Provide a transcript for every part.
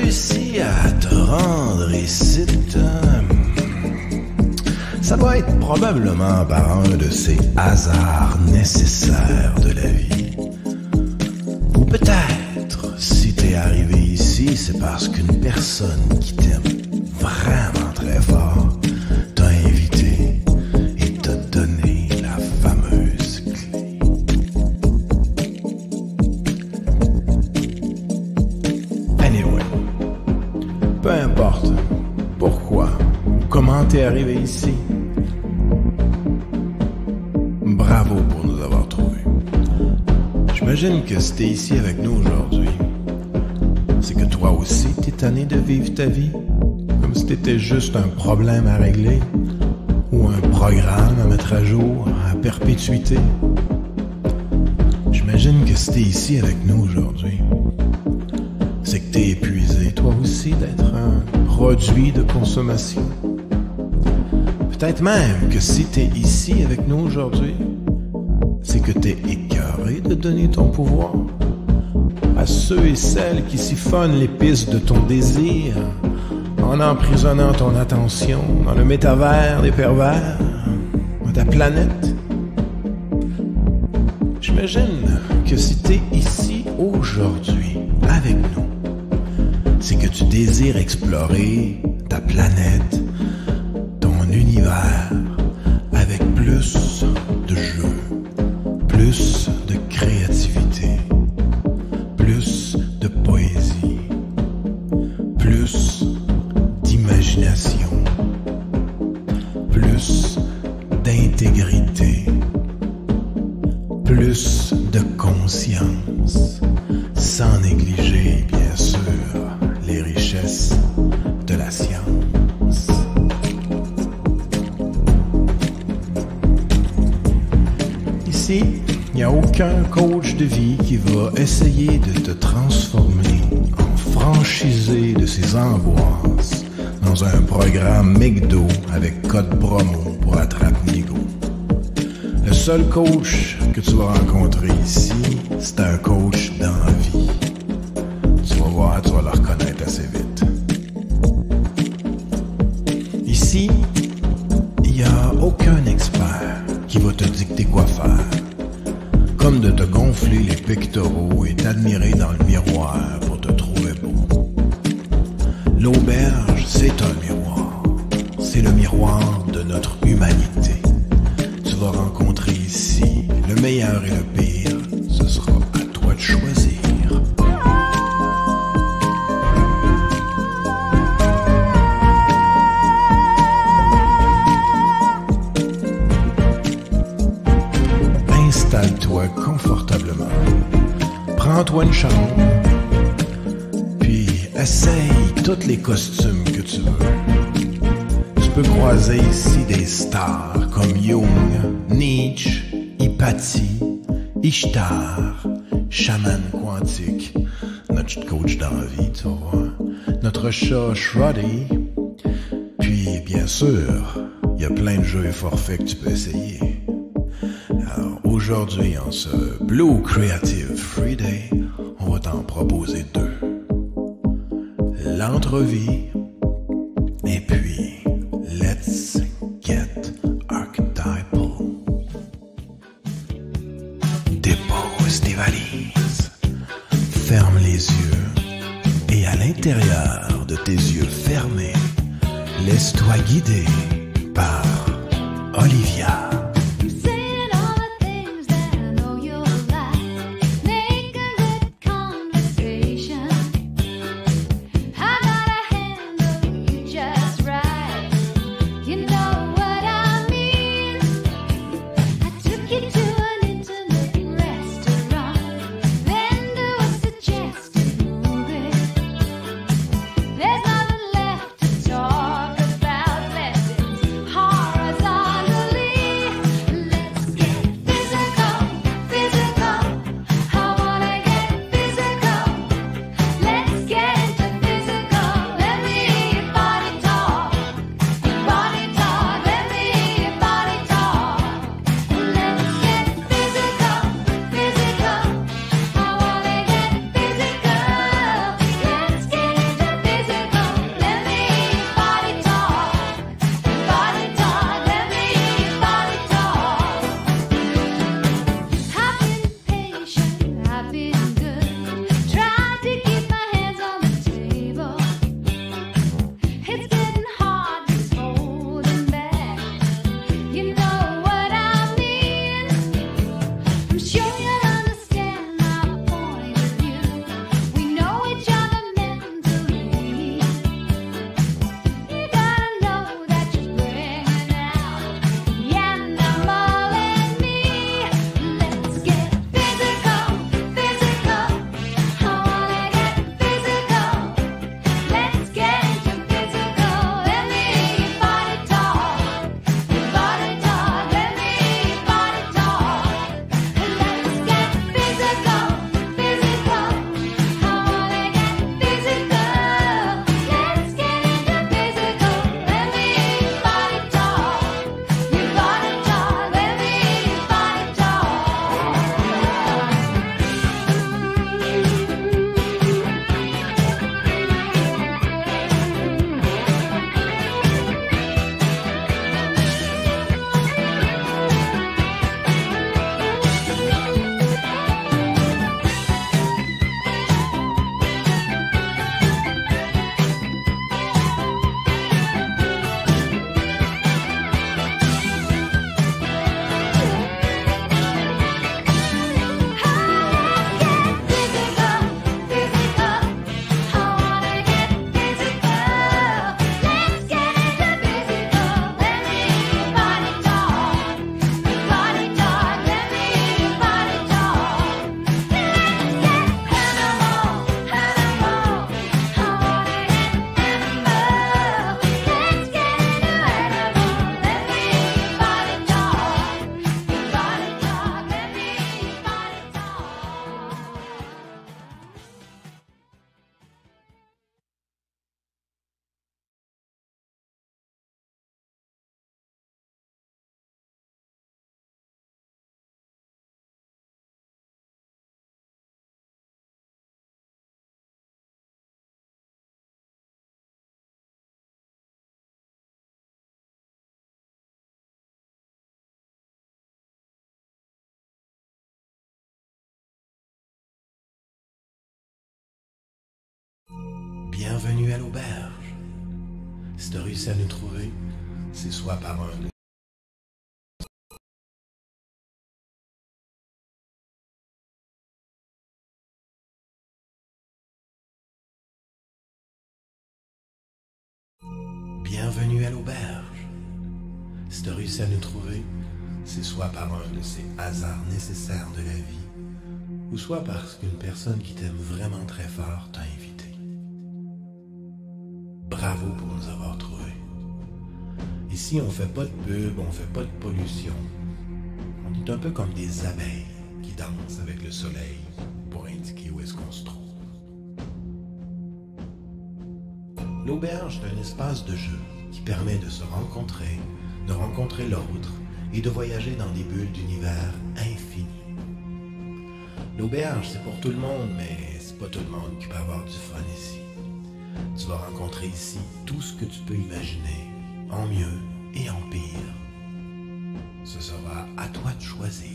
réussi à te rendre ici, euh, ça doit être probablement par un de ces hasards nécessaires de la vie. Ou peut-être, si t'es arrivé ici, c'est parce qu'une personne qui t'aime vraiment très fort rester ici avec nous aujourd'hui, c'est que toi aussi, t'es tanné de vivre ta vie comme si t'étais juste un problème à régler ou un programme à mettre à jour à perpétuité. J'imagine que si t'es ici avec nous aujourd'hui, c'est que t'es épuisé, toi aussi, d'être un produit de consommation. Peut-être même que si t'es ici avec nous aujourd'hui, c'est que t'es de donner ton pouvoir à ceux et celles qui siphonnent les pistes de ton désir en emprisonnant ton attention dans le métavers des pervers de ta planète. J'imagine que si es ici aujourd'hui avec nous, c'est que tu désires explorer ta planète de promo pour attraper Nigo. Le seul coach que tu vas rencontrer ici, c'est un coach d'envie. Tu vas voir, tu vas le reconnaître assez vite. Ici, il n'y a aucun expert qui va te dicter quoi faire, comme de te gonfler les pectoraux et t'admirer dans le miroir pour te trouver beau. L'auberge, c'est un miroir c'est le miroir de notre humanité. Tu vas rencontrer ici le meilleur et le pire. Ce sera à toi de choisir. Installe-toi confortablement. Prends-toi une chambre, puis essaye toutes les costumes Star, chaman quantique, notre coach d'envie, tu vois, Notre chat Shruddy. Puis, bien sûr, il y a plein de jeux et forfaits que tu peux essayer. Alors, aujourd'hui, en ce Blue Creative Day, on va t'en proposer deux. L'entrevie. Bienvenue à l'auberge. Si tu réussi à nous trouver, c'est soit par un Bienvenue à à nous trouver, c'est soit par un de ces hasards nécessaires de la vie, ou soit parce qu'une personne qui t'aime vraiment très fort t'a invité bravo pour nous avoir trouvés. Ici, on ne fait pas de pub, on ne fait pas de pollution. On est un peu comme des abeilles qui dansent avec le soleil pour indiquer où est-ce qu'on se trouve. L'auberge est un espace de jeu qui permet de se rencontrer, de rencontrer l'autre et de voyager dans des bulles d'univers infinis. L'auberge, c'est pour tout le monde, mais c'est pas tout le monde qui peut avoir du fun ici. Tu vas rencontrer ici tout ce que tu peux imaginer, en mieux et en pire. Ce sera à toi de choisir.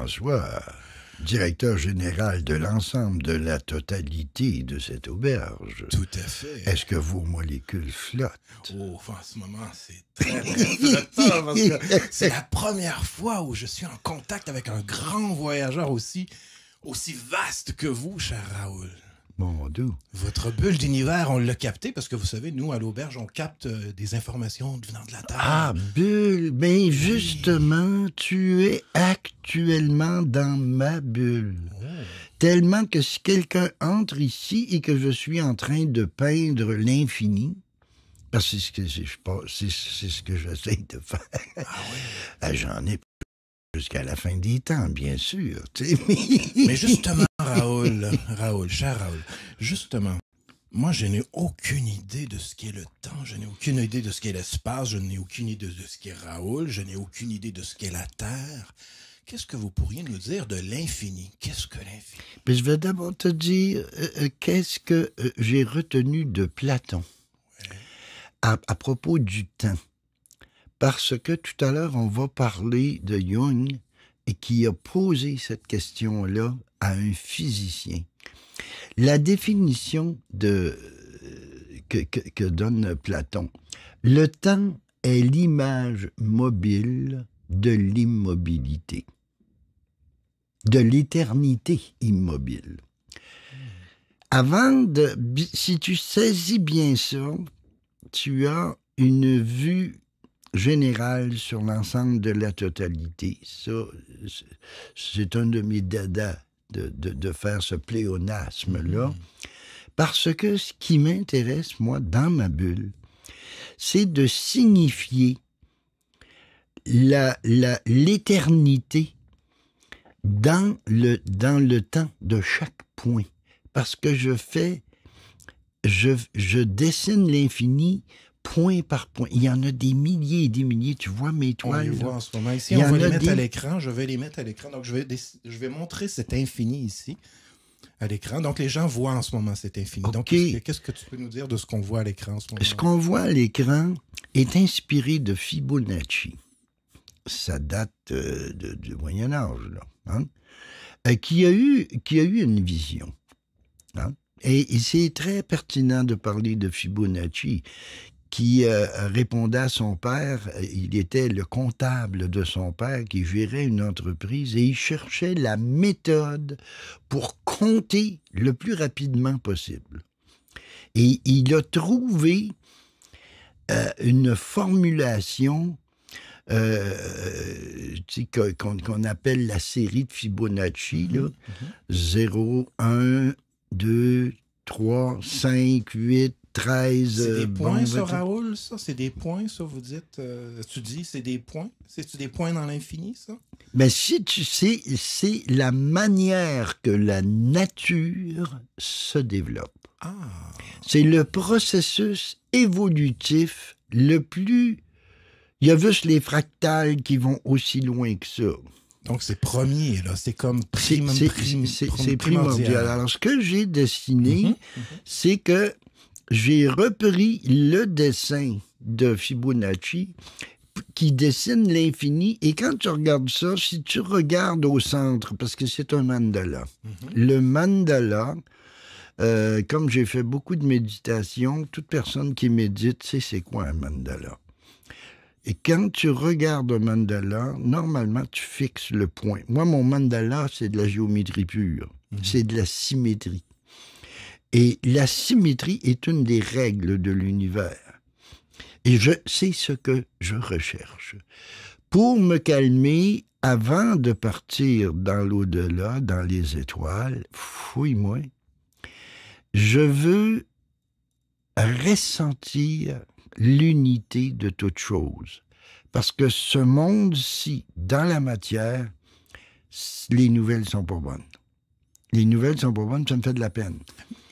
François, directeur général de l'ensemble de la totalité de cette auberge. Tout à fait. Est-ce que vos molécules flottent? Oh, en ce moment, c'est très, c'est la première fois où je suis en contact avec un grand voyageur aussi, aussi vaste que vous, cher Raoul. Votre bulle d'univers, on l'a capté parce que vous savez, nous, à l'auberge, on capte euh, des informations venant de la Terre. Ah, bulle. Mais justement, tu es actuellement dans ma bulle. Oh. Tellement que si quelqu'un entre ici et que je suis en train de peindre l'infini, parce que c'est ce que j'essaie de faire, ah ah, j'en ai plus jusqu'à la fin des temps, bien sûr. mais justement, Raoul, Raoul, cher Raoul, justement, moi, je n'ai aucune idée de ce qu'est le temps, je n'ai aucune idée de ce qu'est l'espace, je n'ai aucune idée de ce qu'est Raoul, je n'ai aucune idée de ce qu'est la Terre. Qu'est-ce que vous pourriez nous dire de l'infini Qu'est-ce que l'infini Mais je vais d'abord te dire euh, euh, qu'est-ce que euh, j'ai retenu de Platon à, à propos du temps. Parce que tout à l'heure, on va parler de Jung et qui a posé cette question-là à un physicien. La définition de, euh, que, que donne Platon, le temps est l'image mobile de l'immobilité, de l'éternité immobile. Avant de... Si tu saisis bien ça, tu as une vue générale sur l'ensemble de la totalité. Ça, c'est un de mes dadas de, faire ce pléonasme-là, mm-hmm. parce que ce qui m'intéresse, moi, dans ma bulle, c'est de signifier l'éternité dans, le, dans le temps de chaque point. Parce que je fais, je dessine l'infini point par point. Il y en a des milliers et des milliers. Tu vois mes toiles? On les en ce moment ici. on va les mettre à l'écran. Je vais les mettre à l'écran. Donc, je vais, je vais montrer cet infini ici à l'écran. Donc, les gens voient en ce moment cet infini. Donc, qu'est-ce que tu peux nous dire de ce qu'on voit à l'écran en ce moment? Ce qu'on voit à l'écran est inspiré de Fibonacci. Ça date euh, du Moyen Âge, hein. euh, qui, a eu, qui a eu une vision. Hein. et c'est très pertinent de parler de Fibonacci, qui euh, répondait à son père. Euh, il était le comptable de son père qui gérait une entreprise et il cherchait la méthode pour compter le plus rapidement possible. Et il a trouvé euh, une formulation qu'on appelle la série de Fibonacci, 0, 1, 2, 3, 5, 8, 13 C'est des euh, points, ça, Raoul, ça? C'est des points, ça, vous dites? Euh, tu dis, c'est des points? cest des points dans l'infini, ça? Mais ben, si tu sais, c'est la manière que la nature se développe. Ah. C'est le processus évolutif le plus... Il y a juste les fractales qui vont aussi loin que ça. Donc, c'est premier, là. C'est comme primordial. C'est primordial. Alors, ce que j'ai dessiné, mhm, mhm. c'est que j'ai repris le dessin de Fibonacci qui dessine l'infini. Et quand tu regardes ça, si tu regardes au centre, parce que c'est un mandala, mhm. le mandala, euh, comme j'ai fait beaucoup de méditation, toute personne qui médite sait c'est quoi un mandala. Et quand tu regardes un mandala, normalement, tu fixes le point. Moi, mon mandala, c'est de la géométrie pure. Mhm. C'est de la symétrie. Et la symétrie est une des règles de l'univers. Et je sais ce que je recherche. Pour me calmer, avant de partir dans l'au-delà, dans les étoiles, fouille-moi, je veux ressentir l'unité de toute chose. Parce que ce monde-ci, dans la matière, les nouvelles sont pas bonnes les nouvelles sont pas bonnes, ça me fait de la peine.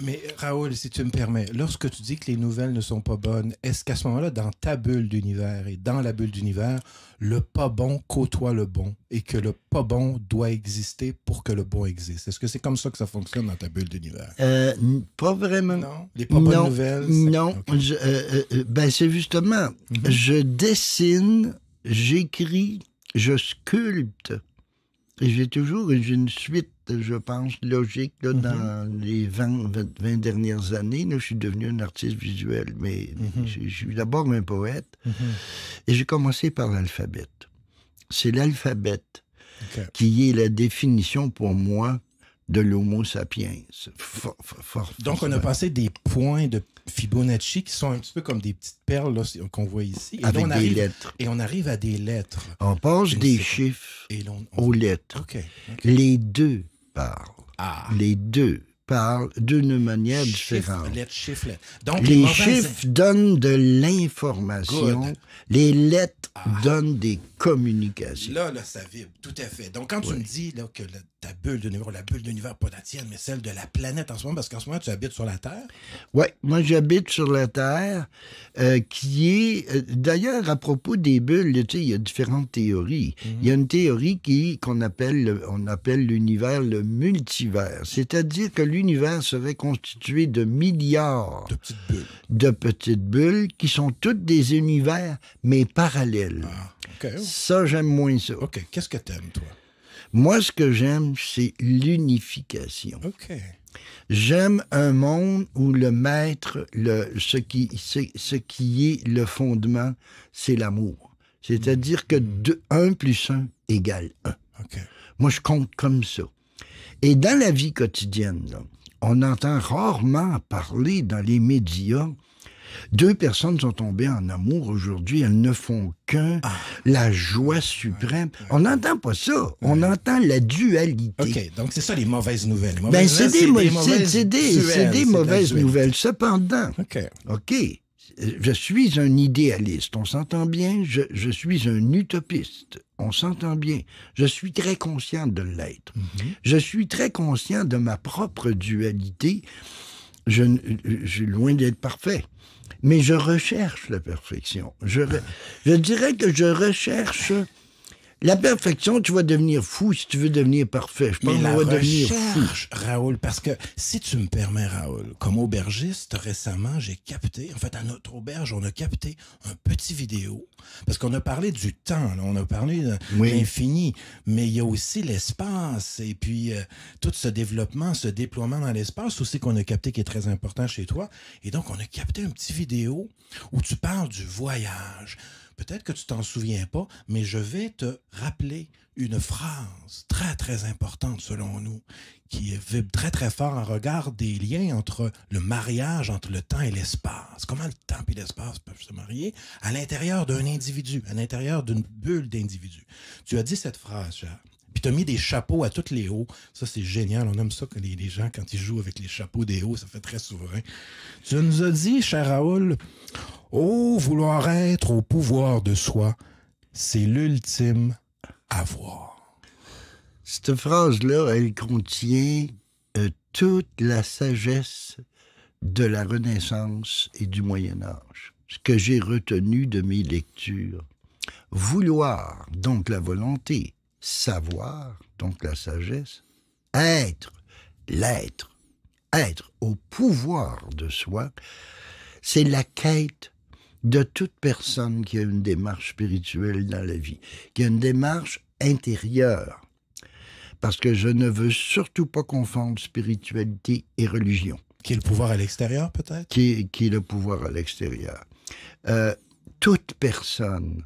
Mais Raoul, si tu me permets, lorsque tu dis que les nouvelles ne sont pas bonnes, est-ce qu'à ce, moment-là, dans ta bulle d'univers et dans la bulle d'univers, le pas bon côtoie le bon et que le pas bon doit exister pour que le bon existe? Est-ce que c'est comme ça que ça fonctionne dans ta bulle d'univers? Euh, pas vraiment. Non? Les pas bonnes non, nouvelles? Non. Euh, euh, ben c'est justement, mhm. je dessine, j'écris, je sculpte. Et j'ai toujours une suite je pense, logique dans mhm. les 20, 20 dernières années. je suis devenu un artiste visuel, mais mhm. je, suis d'abord un poète. Mhm. Et j'ai commencé par l'alphabet. C'est l'alphabet qui est la définition pour moi de l'homo sapiens. Donc, on a passé des points de Fibonacci qui sont un petit peu comme des petites perles qu'on voit ici. Et Avec on arrive, des lettres. Et on arrive à des lettres. On passe des chiffres et aux lettres. Les deux ah. Les deux parlent d'une manière différente. les, chiffres donnent de l'information, les lettres ah. donnent des communications. tout à fait. Donc, quand tu me dis que le ta bulle d'univers, la bulle d'univers, pas la tienne, mais celle de la planète en ce moment, parce qu'en ce moment, tu habites sur la Terre. Oui, moi, j'habite sur la Terre, euh, qui est. Euh, d'ailleurs, à propos des bulles, tu il y a différentes théories. Mhm. Il y a une théorie qui qu'on appelle, on appelle l'univers le multivers, c'est-à-dire que l'univers serait constitué de milliards de petites bulles, qui sont toutes des univers, mais parallèles. Ah, ça, j'aime moins ça. OK, qu'est-ce que t'aimes, toi? Moi, ce que j'aime, c'est l'unification. J'aime un monde où le maître, le, ce, qui, ce qui est le fondement, c'est l'amour. C'est-à-dire que 1 hmm. plus 1 égale 1. Moi, je compte comme ça. Et dans la vie quotidienne, on entend rarement parler dans les médias deux personnes sont tombées en amour aujourd'hui, elles ne font qu'un. Ah. La joie suprême. On n'entend pas ça. On entend la dualité. OK, donc c'est ça les mauvaises nouvelles. Ben, c'est des, mauvaises, mauvaises nouvelles. Cependant, OK. OK je suis un idéaliste, on s'entend bien, je, je, suis un utopiste, on s'entend bien, je suis très conscient de l'être, mhm. je suis très conscient de ma propre dualité, je, je suis loin d'être parfait mais je recherche la perfection. Je, dirais que je recherche la perfection, tu vas devenir fou si tu veux devenir parfait. Je pense qu'on va devenir fou. Raoul, parce que si tu me permets, Raoul, comme aubergiste, récemment, j'ai capté, en fait, à notre auberge, on a capté un petit vidéo. Parce qu'on a parlé du temps, on a parlé de l'infini, mais il y a aussi l'espace et puis euh, tout ce développement, ce déploiement dans l'espace aussi qu'on a capté qui est très important chez toi. Et donc, on a capté un petit vidéo où tu parles du voyage peut-être que tu t'en souviens pas, mais je vais te rappeler une phrase très, très importante selon nous, qui vibre très, très fort en regard des liens entre le mariage, entre le temps et l'espace. Comment le temps et l'espace peuvent se marier à l'intérieur d'un individu, à l'intérieur d'une bulle d'individus. Tu as dit cette phrase, puis tu mis des chapeaux à toutes les hauts. Ça, c'est génial. On aime ça que les, gens, quand ils jouent avec les chapeaux des hauts, ça fait très souverain. Tu nous as dit, cher Raoul, oh, vouloir être au pouvoir de soi, c'est l'ultime avoir. Cette phrase-là, elle contient euh, toute la sagesse de la Renaissance et du Moyen Âge, ce que j'ai retenu de mes lectures. Vouloir, donc la volonté, savoir, donc la sagesse, être, l'être, être au pouvoir de soi, c'est la quête de toute personne qui a une démarche spirituelle dans la vie, qui a une démarche intérieure. Parce que je ne veux surtout pas confondre spiritualité et religion. Qui est le pouvoir à l'extérieur, peut-être qui, qui, est le pouvoir à l'extérieur. Euh, toute personne,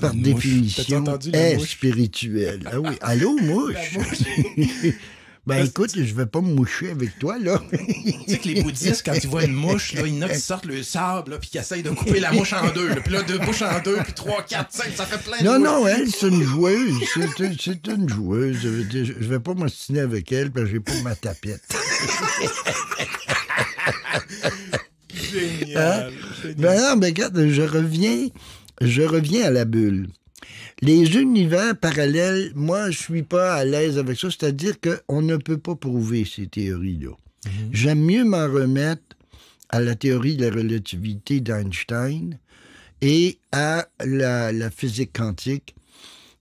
par définition, est spirituelle. Ah oui, allô, mouche? Ben écoute, je vais pas me moucher avec toi, là. tu sais que les bouddhistes, quand ils voient une mouche, là, il y en a qui sortent le sable, là, puis qui essayent de couper la mouche en deux. Puis là, deux mouches en deux, puis trois, quatre, cinq, ça fait plein non, mouches. Non, non, elle, c'est une joueuse. C'est une, joueuse. Je vais pas m'ostiner avec elle, parce que j'ai pas ma tapette. Hein? Ben non, mais regarde, je reviens, je reviens à la bulle. Les univers parallèles, moi, je suis pas à l'aise avec ça. C'est-à-dire qu'on ne peut pas prouver ces théories-là. Mhm. J'aime mieux m'en remettre à la théorie de la relativité d'Einstein et à la, physique quantique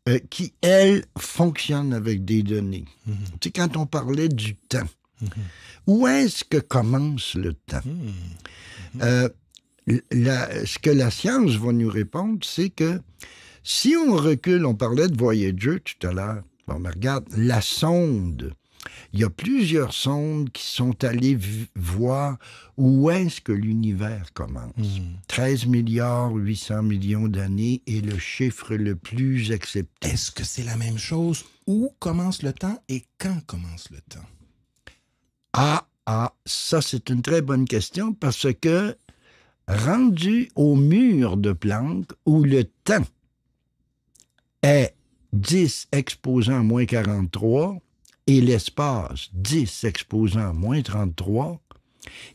euh, qui, elle, fonctionne avec des données. Mhm. Tu sais, quand on parlait du temps, mhm. où est-ce que commence le temps? Euh, ce que la science va nous répondre, c'est que si on recule, on parlait de Voyager tout à l'heure, on regarde, la sonde, il y a plusieurs sondes qui sont allées voir où est-ce que l'univers commence. 13 hmm. milliards 800 millions d'années est le chiffre le plus accepté. Est-ce que c'est la même chose où commence le temps et quand commence le temps? Ah, ah, ça c'est une très bonne question parce que rendu au mur de Planck où le temps est 10 exposant moins 43 et l'espace 10 exposant moins 33,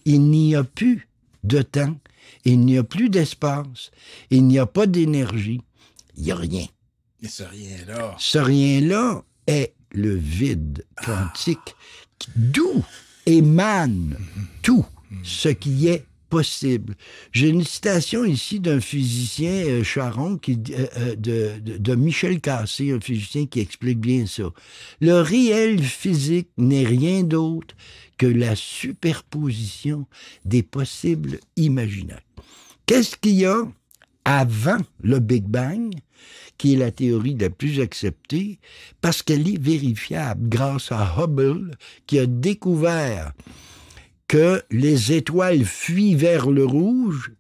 il n'y a plus de temps, il n'y a plus d'espace, il n'y a pas d'énergie, il n'y a rien. Et ce rien-là. Ce rien-là est le vide quantique, ah. d'où émane tout ce qui est possible. J'ai une citation ici d'un physicien euh, Charon qui, euh, euh, de, de, de, Michel Cassé, un physicien qui explique bien ça. Le réel physique n'est rien d'autre que la superposition des possibles imaginaires. Qu'est-ce qu'il y a avant le Big Bang qui est la théorie la plus acceptée, parce qu'elle est vérifiable grâce à Hubble, qui a découvert que les étoiles fuient vers le rouge.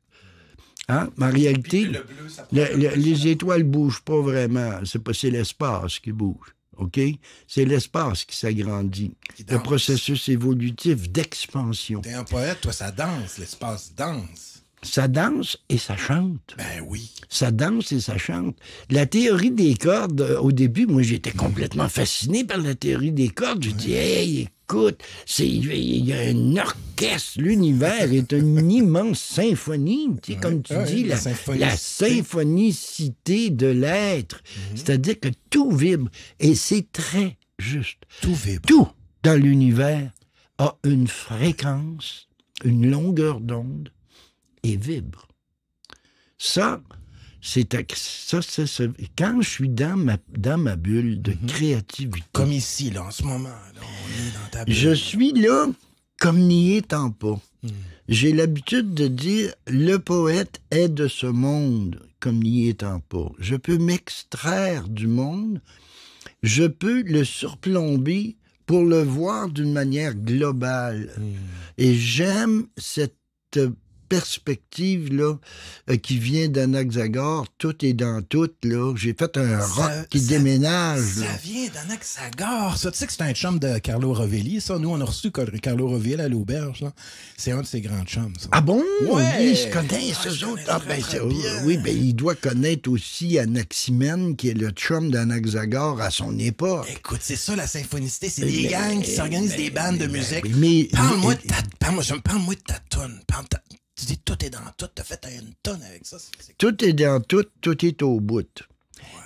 Hein? En réalité, les étoiles bougent pas vraiment. C'est l'espace qui bouge. C'est l'espace qui s'agrandit. Le processus évolutif d'expansion. T'es un poète, toi, ça danse, l'espace danse ça danse et ça chante. Ben oui. Ça danse et ça chante. La théorie des cordes, euh, au début, moi, j'étais complètement fasciné par la théorie des cordes. Je dis, hey, écoute, il y a un orchestre, l'univers est une immense symphonie. Tu comme tu dis, la, symphonicité de l'être. Mhm. C'est-à-dire que tout vibre. Et c'est très juste. Tout vibre. Tout dans l'univers a une fréquence, une longueur d'onde et vibre. Ça, c'est ça, ça, quand je suis dans ma, dans ma bulle de mhm. créativité. Comme ici, en ce moment. dans ta Je suis là comme n'y étant pas. Mhm. J'ai l'habitude de dire le poète est de ce monde comme n'y étant pas. Je peux m'extraire du monde, je peux le surplomber pour le voir d'une manière globale. Mhm. Et j'aime cette perspective là, euh, qui vient d'Anaxagore. Tout et dans tout. J'ai fait un rock qui déménage. Ça vient d'Anaxagore. Ça, tu sais que c'est un chum de Carlo Rovelli. Ça, nous, on a reçu Carlo Rovelli à l'auberge. C'est un de ses grands chums. Ah bon? Oui, je connais ah, autres. Ah, ben, Oui, ben, il doit connaître aussi Anaximène, qui est le chum d'Anaxagore à son époque. Écoute, c'est ça la symphonicité. C'est des gangs qui s'organisent des bandes de musique. parle-moi de ta, parle-moi, parle de ta tonne. Tu dis tout est dans tout, as fait une tonne avec ça. Tout est dans tout, tout est au bout.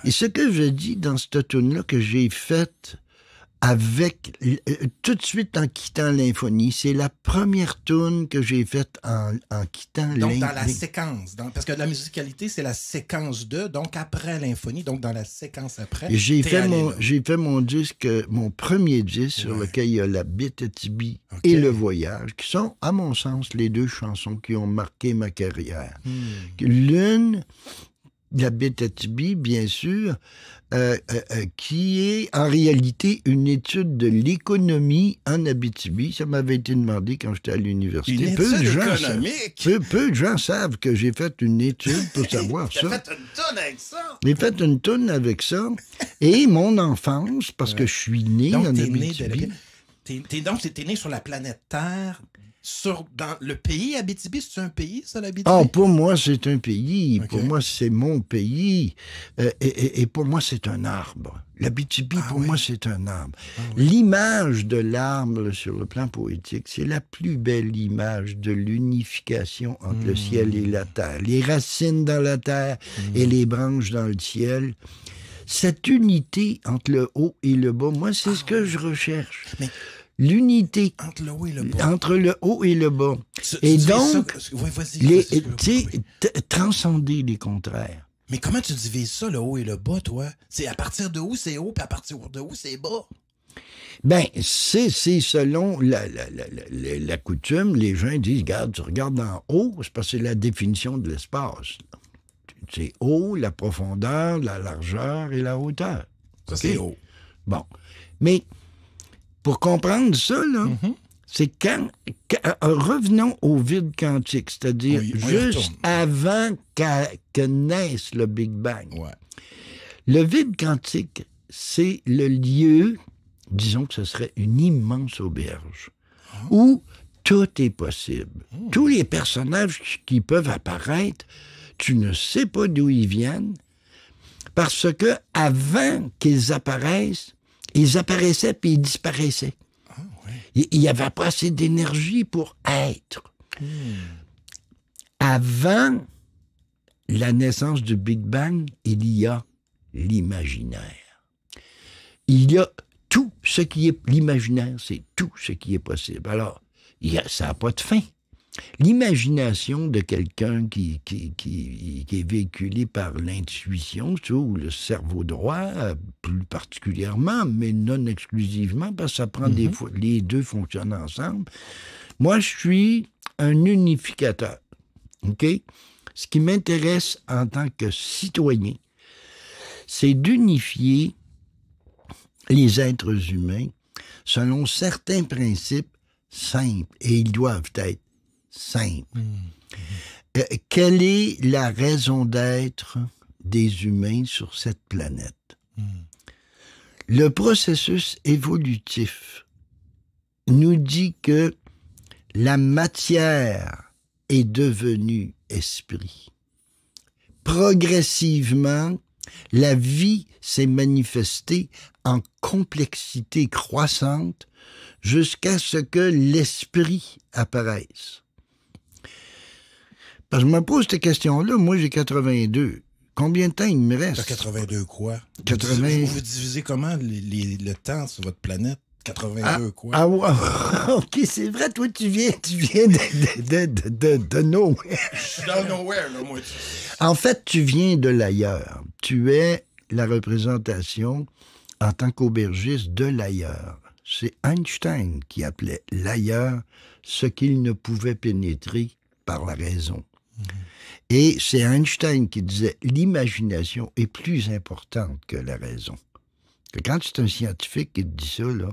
Et ce que je dis dans cette tonne là que j'ai faite avec euh, euh, tout de suite en quittant l'infonie. C'est la première tune que j'ai faite en, en quittant l'infonie. Donc dans la séquence, parce que la musicalité c'est la séquence 2, donc après l'infonie, donc dans la séquence après. J'ai fait mon j'ai fait mon disque, mon premier disque sur lequel il y a la à Tibi » et le voyage, qui sont à mon sens les deux chansons qui ont marqué ma carrière. Hmm. L'une la Tibi », bien sûr, euh, euh, euh, qui est en réalité une étude de l'économie en Abitibi. Ça m'avait été demandé quand j'étais à l'université. Peu, de gens savent, peu, de gens savent que j'ai fait une étude pour savoir ça. J'ai fait une tonne avec ça. J'ai fait une tonne avec ça. Et mon enfance, parce que je suis né Donc, en Abitibi. T'es né sur la planète Terre sur, dans le pays Abitibi, c'est un pays, ça, l'Abitibi? Ah, pour moi, c'est un pays. Pour moi, c'est mon pays. Euh, et, et, pour moi, c'est un arbre. L'Abitibi, ah pour moi, c'est un arbre. Ah L'image de l'arbre sur le plan poétique, c'est la plus belle image de l'unification entre le hmm. ciel et la terre. Les racines dans la terre hmm. et les branches dans le ciel cette unité entre le haut et le bas, moi, c'est ce que je recherche. Mais l'unité entre, le haut et le bas. et donc, ça, les, transcender les contraires. Mais comment tu divises ça, le haut et le bas, toi? C'est à partir de où c'est haut, puis à partir de où c'est bas? Ben, c'est selon la, coutume, les gens disent, regarde, tu regardes en haut, c'est parce que c'est la définition de l'espace. C'est haut, la profondeur, la largeur et la hauteur. c'est haut. Bon. Mais pour comprendre ça, mhm. c'est quand, euh, euh, Revenons au vide quantique, c'est-à-dire juste avant que naisse le Big Bang. Le vide quantique, c'est le lieu, disons que ce serait une immense auberge, ah. où tout est possible. Hmm. Tous les personnages qui peuvent apparaître, tu ne sais pas d'où ils viennent, parce que avant qu'ils apparaissent, ils apparaissaient puis ils disparaissaient. Ah, il n'y avait pas assez d'énergie pour être. Hmm. Avant la naissance du Big Bang, il y a l'imaginaire. Il y a tout ce qui est l'imaginaire, c'est tout ce qui est possible. Alors, il a, ça n'a pas de fin. L'imagination de quelqu'un qui, est véhiculé par l'intuition, ou le cerveau droit, plus particulièrement, mais non exclusivement, parce que prend mhm. les deux fonctionnent ensemble. Moi, je suis un unificateur. OK? Ce qui m'intéresse en tant que citoyen, c'est d'unifier les êtres humains selon certains principes simples, et ils doivent être simple. Mm. Euh, quelle est la raison d'être des humains sur cette planète? Mm. Le processus évolutif nous dit que la matière est devenue esprit. Progressivement, la vie s'est manifestée en complexité croissante jusqu'à ce que l'esprit apparaisse je me pose ces questions-là. Moi, j'ai 82. Combien de temps il me reste? 82 quoi? Vous, vous divisez comment le temps sur votre planète? 82 ah, quoi? Ah OK, c'est vrai. Toi, tu viens, tu viens de, de, de, de nowhere. Je suis dans nowhere, là, moi. En fait, tu viens de l'ailleurs. Tu es la représentation en tant qu'aubergiste de l'ailleurs. C'est Einstein qui appelait l'ailleurs ce qu'il ne pouvait pénétrer par la raison. Mhm. Et c'est Einstein qui disait l'imagination est plus importante que la raison. quand c'est un scientifique qui dit ça, là,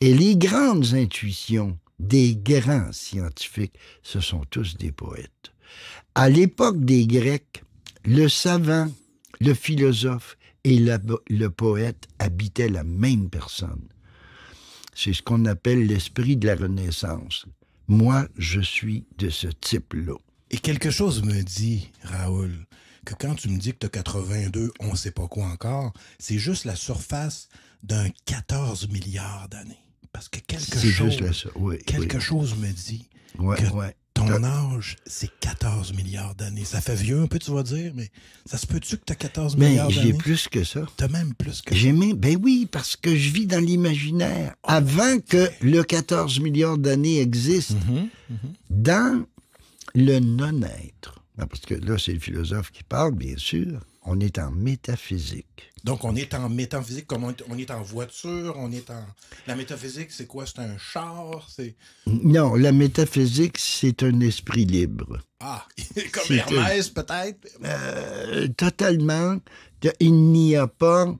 et les grandes intuitions des grands scientifiques, ce sont tous des poètes. À l'époque des Grecs, le savant, le philosophe et le poète habitaient la même personne. C'est ce qu'on appelle l'esprit de la Renaissance. Moi, je suis de ce type-là. Et quelque chose me dit, Raoul, que quand tu me dis que tu as 82, on sait pas quoi encore, c'est juste la surface d'un 14 milliards d'années. Parce que quelque, chose, quelque chose me dit que ton âge, c'est 14 milliards d'années. Ça fait vieux un peu, tu vas dire, mais ça se peut-tu que tu as 14 milliards d'années? j'ai plus que ça. Tu même plus que j'ai Même, ben oui, parce que je vis dans l'imaginaire. Oh, Avant que le 14 milliards d'années existe, mhm, mhm. dans le non-être. Ben, parce que là, c'est le philosophe qui parle, bien sûr. On est en métaphysique. Donc, on est en métaphysique comme on est, en voiture, on est en... La métaphysique, c'est quoi? C'est un char? Non, la métaphysique, c'est un esprit libre. Ah, comme Hermès, peut-être? Euh, totalement. Il n'y a pas...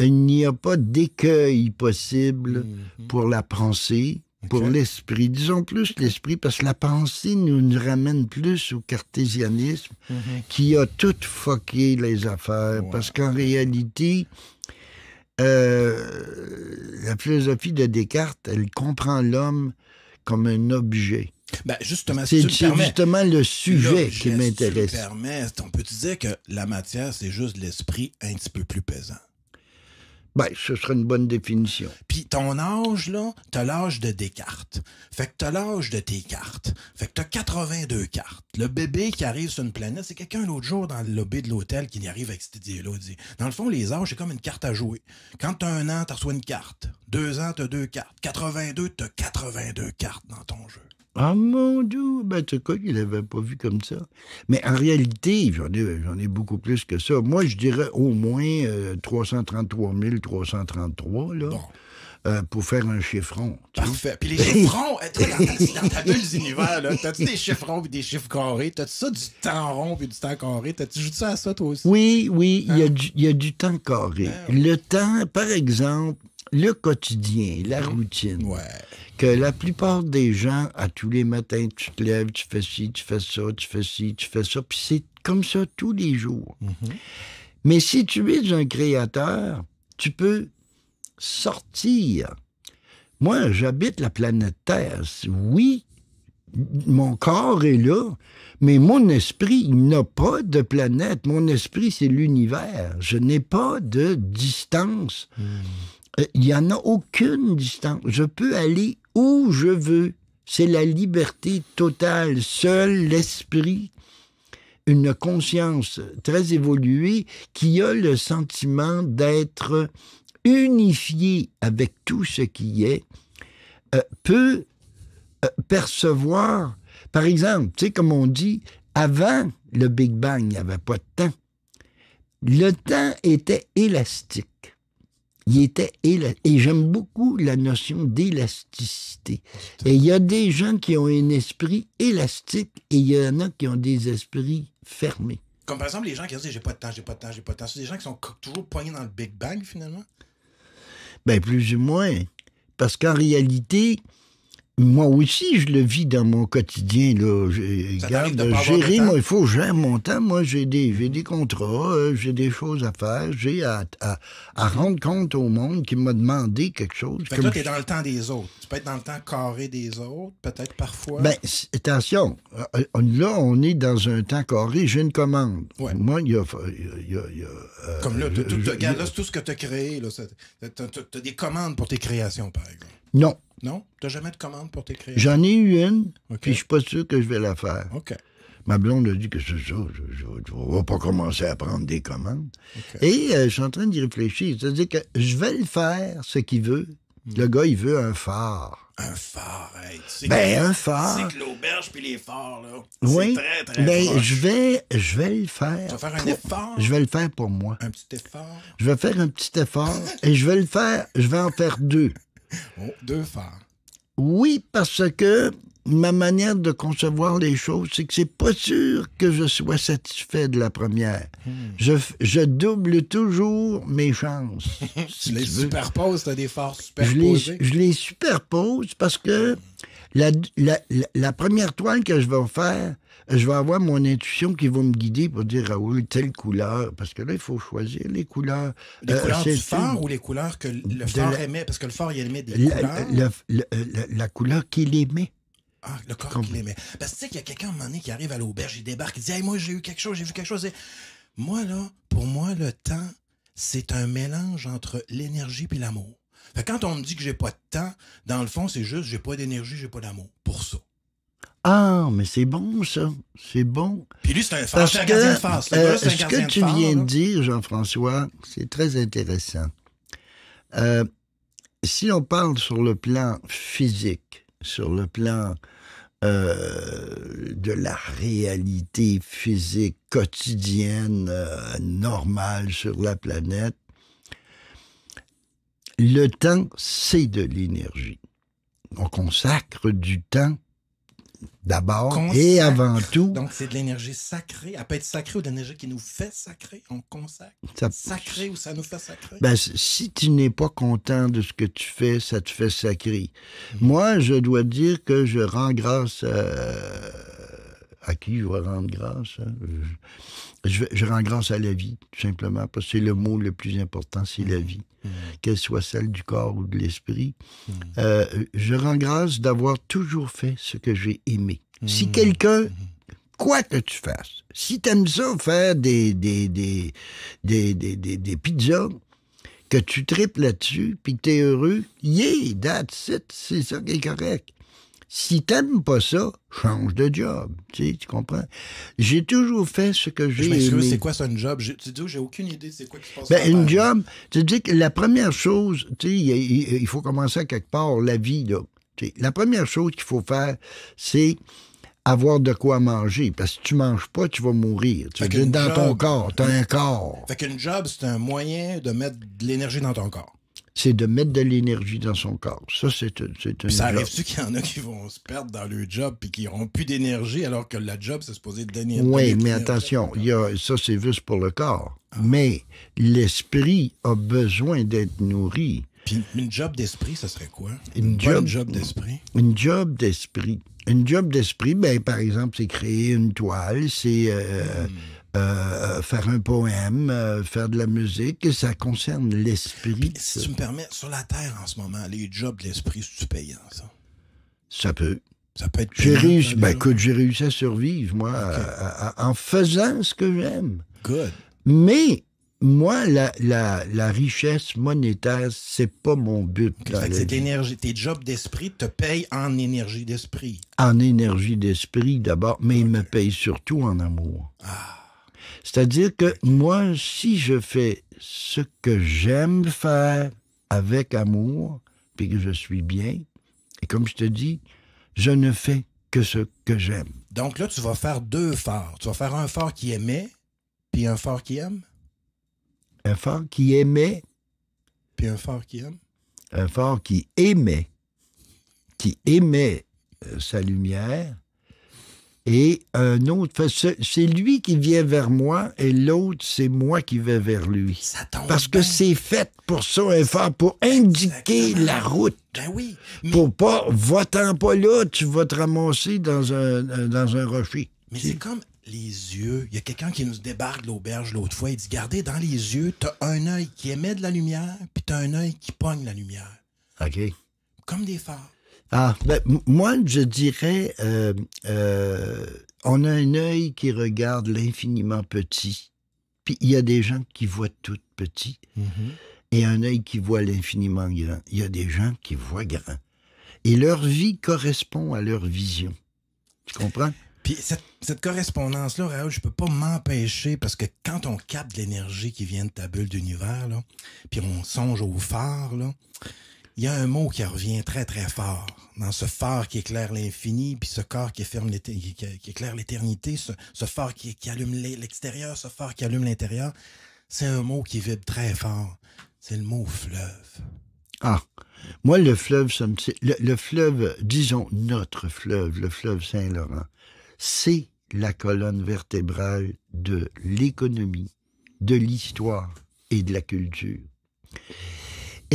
Il n'y a pas d'écueil possible mhm. pour la pensée pour l'esprit. Disons plus l'esprit, parce que la pensée nous, ramène plus au cartésianisme mhm. qui a tout foqué les affaires. Parce qu'en réalité, euh, la philosophie de Descartes, elle comprend l'homme comme un objet. Ben, justement, c'est justement le sujet qui m'intéresse. Si on peut dire que la matière, c'est juste l'esprit un petit peu plus pesant. Ben, ce serait une bonne définition. Puis ton âge, là, t'as l'âge de Descartes. Fait que t'as l'âge de tes cartes. Fait que t'as 82 cartes. Le bébé qui arrive sur une planète, c'est quelqu'un l'autre jour dans le lobby de l'hôtel qui n'y arrive avec cette idée Dans le fond, les âges, c'est comme une carte à jouer. Quand t'as un an, t'as reçu une carte. Deux ans, t'as deux cartes. 82, t'as 82 cartes dans ton jeu. Ah mon Dieu, ben, tu sais il l'avait pas vu comme ça. Mais en réalité, j'en ai, beaucoup plus que ça. Moi, je dirais au moins 333 euh, 333, là. Euh, pour faire un chiffron. Parfait. Puis les chiffrons, eh, toi, dans, tous dans univers, là, t'as-tu des chiffrons et des chiffres carrés? T'as-tu ça du temps rond puis du temps carré? T'as-tu joué ça à ça, toi aussi? Oui, oui, il y, hein? y, a du temps carré. Ah Le temps, par exemple, le quotidien, la mhm. routine. Que la plupart des gens, à tous les matins, tu te lèves, tu fais ci, tu fais ça, tu fais ci, tu fais ça. Puis c'est comme ça tous les jours. Mhm. Mais si tu es un créateur, tu peux sortir. Moi, j'habite la planète Terre. Oui, mon corps est là, mais mon esprit n'a pas de planète. Mon esprit, c'est l'univers. Je n'ai pas de distance. Mhm. Euh, il n'y en a aucune distance. Je peux aller où je veux. C'est la liberté totale. Seul l'esprit, une conscience très évoluée qui a le sentiment d'être unifié avec tout ce qui est, euh, peut euh, percevoir, par exemple, tu sais, comme on dit, avant le Big Bang, il n'y avait pas de temps. Le temps était élastique il était et j'aime beaucoup la notion d'élasticité. Et il y a des gens qui ont un esprit élastique et il y en a qui ont des esprits fermés. Comme par exemple les gens qui disent j'ai pas de temps, j'ai pas de temps, j'ai pas de temps. C'est des gens qui sont toujours poignés dans le Big Bang finalement. Ben plus ou moins, parce qu'en réalité, moi aussi, je le vis dans mon quotidien. Là. Garde, il faut que mon temps. Moi, j'ai des, des contrats, euh, j'ai des choses à faire, j'ai à, à, rendre compte au monde qui m'a demandé quelque chose. Fait que tu dans le temps des autres. Tu peux être dans le temps carré des autres, peut-être parfois. Mais ben, attention, euh, euh, là, on est dans un temps carré, j'ai une commande. Moi, il y a. y a comme là, tout, tout ce que tu as créé, tu des commandes pour tes créations, par exemple. Non. Non? Tu n'as jamais de commande pour t'écrire. J'en ai eu une, puis je suis pas sûr que je vais la faire. OK. Ma blonde a dit que c'est ça, je ne vais pas commencer à prendre des commandes. Et euh, je suis en train d'y réfléchir. C'est-à-dire que je vais le faire, ce qu'il veut. Hmm. Le gars, il veut un phare. Un phare, tu sais Ben, que, un phare. c'est que l'auberge puis les phares, là. Oui. Très, très ben, je vais, je vais le faire. Tu vas faire un effort? Je vais le faire pour moi. Un petit effort? Je vais faire un petit effort et je vais le faire, je vais en faire deux. Oh, deux phares. Oui, parce que ma manière de concevoir les choses, c'est que c'est pas sûr que je sois satisfait de la première. Hmm. Je, double toujours mes chances. Je tu les superposes, tu des forces Je les, superpose parce que la, la première toile que je vais faire, je vais avoir mon intuition qui va me guider pour dire Ah oui, telle couleur, parce que là, il faut choisir les couleurs. Les euh, du phare ou les couleurs que le phare aimait, parce que le phare, il aimait des la, couleurs. La, couleur qu'il aimait. Ah, le corps qu'il aimait. Parce que tu sais qu'il y a quelqu'un à un moment qui arrive à l'auberge, il débarque, il dit Hey, moi, j'ai eu quelque chose, j'ai vu quelque chose. moi, là, pour moi, le temps, c'est un mélange entre l'énergie et l'amour. quand on me dit que j'ai pas de temps, dans le fond, c'est juste j'ai pas d'énergie, j'ai pas d'amour. Pour ah, mais c'est bon, ça. C'est bon. Puis lui, c'est un, de ce que tu viens de dire, Jean-François, c'est très intéressant. Euh, si on parle sur le plan physique, sur le plan euh, de la réalité physique quotidienne, euh, normale sur la planète, le temps, c'est de l'énergie. On consacre du temps d'abord et avant tout. Donc, c'est de l'énergie sacrée. Elle peut être sacrée ou de l'énergie qui nous fait sacrer. On consacre. Sacré ou ça nous fait sacré Ben, si tu n'es pas content de ce que tu fais, ça te fait sacré Moi, je dois dire que je rends grâce à à qui je vais rendre grâce? Hein. Je, rends grâce à la vie, tout simplement, parce que c'est le mot le plus important, c'est la mm. vie, mm. qu'elle soit celle du corps ou de l'esprit. Mm. Euh, je rends grâce d'avoir toujours fait ce que j'ai aimé. Si quelqu'un quoi que tu fasses. Si t'aimes ça, faire des des, pizzas, que tu tripes là-dessus, puis que t'es heureux, yeah, that's it, c'est ça qui est correct. Si t'aimes pas ça, change de job. Tu, comprends? J'ai toujours fait ce que j'ai aimé. c'est quoi ça, une job? tu dis, j'ai aucune idée, c'est quoi qui se passe? Ben, une job, tu dis que la première chose, tu sais, il faut commencer à quelque part, la vie, là. la première chose qu'il faut faire, c'est avoir de quoi manger. Parce que si tu manges pas, tu vas mourir. Tu dans ton corps, tu as un corps. Fait qu'une job, c'est un moyen de mettre de l'énergie dans ton corps c'est de mettre de l'énergie dans son corps. Ça, c'est une. ça arrive-tu qu'il y en a qui vont se perdre dans le job puis qui n'auront plus d'énergie alors que la job, c'est supposé donner. Oui, mais attention, y ça, c'est juste pour le corps. Ah. Mais l'esprit a besoin d'être nourri. Puis une job d'esprit, ça serait quoi? Une, job, d'esprit? Une job d'esprit. Une job d'esprit, ben, par exemple, c'est créer une toile, c'est. Euh, hmm. Euh, faire un poème, euh, faire de la musique, ça concerne l'esprit. Si tu me permets, sur la Terre en ce moment, les jobs de l'esprit, tu payant, ça? Ça peut. Ça peut être plus. Ben, écoute, j'ai réussi à survivre, moi, en faisant ce que j'aime. Good. Mais moi, la, richesse monétaire, c'est pas mon but. c'est l'énergie. Tes jobs d'esprit te payent en énergie d'esprit. En énergie d'esprit, d'abord, mais ils me payent surtout en amour. Ah. C'est-à-dire que moi, si je fais ce que j'aime faire avec amour, puis que je suis bien, et comme je te dis, je ne fais que ce que j'aime. Donc là, tu vas faire deux forts. Tu vas faire un fort qui aimait, puis un fort qui aime. Un fort qui aimait. Puis un fort qui aime. Un fort qui aimait, qui aimait euh, sa lumière, et euh, un autre, c'est lui qui vient vers moi et l'autre, c'est moi qui vais vers lui. Parce que c'est fait pour ça, un phare, pour indiquer la route. Ben oui. Pour pas, va-t'en pas là, tu vas te ramasser dans un, euh, dans un rocher. Mais c'est comme les yeux. Il y a quelqu'un qui nous débarque de l'auberge l'autre fois. Il dit Gardez dans les yeux, t'as un œil qui émet de la lumière, puis t'as un œil qui pogne la lumière. OK. Comme des phares. Ah, ben, moi, je dirais, euh, euh, on a un œil qui regarde l'infiniment petit. Puis il y a des gens qui voient tout petit mm-hmm. et un œil qui voit l'infiniment grand. Il y a des gens qui voient grand. Et leur vie correspond à leur vision. Tu comprends? Puis cette, correspondance-là, Raoul, je peux pas m'empêcher parce que quand on capte l'énergie qui vient de ta bulle d'univers, puis on songe au phare, là, il y a un mot qui revient très, très fort dans ce phare qui éclaire l'infini, puis ce corps qui, ferme éclaire l'éternité, ce, phare qui, allume l'extérieur, ce phare qui allume l'intérieur. C'est un mot qui vibre très fort. C'est le mot fleuve. Ah, moi, le fleuve, le fleuve, disons notre fleuve, le fleuve Saint-Laurent, c'est la colonne vertébrale de l'économie, de l'histoire et de la culture.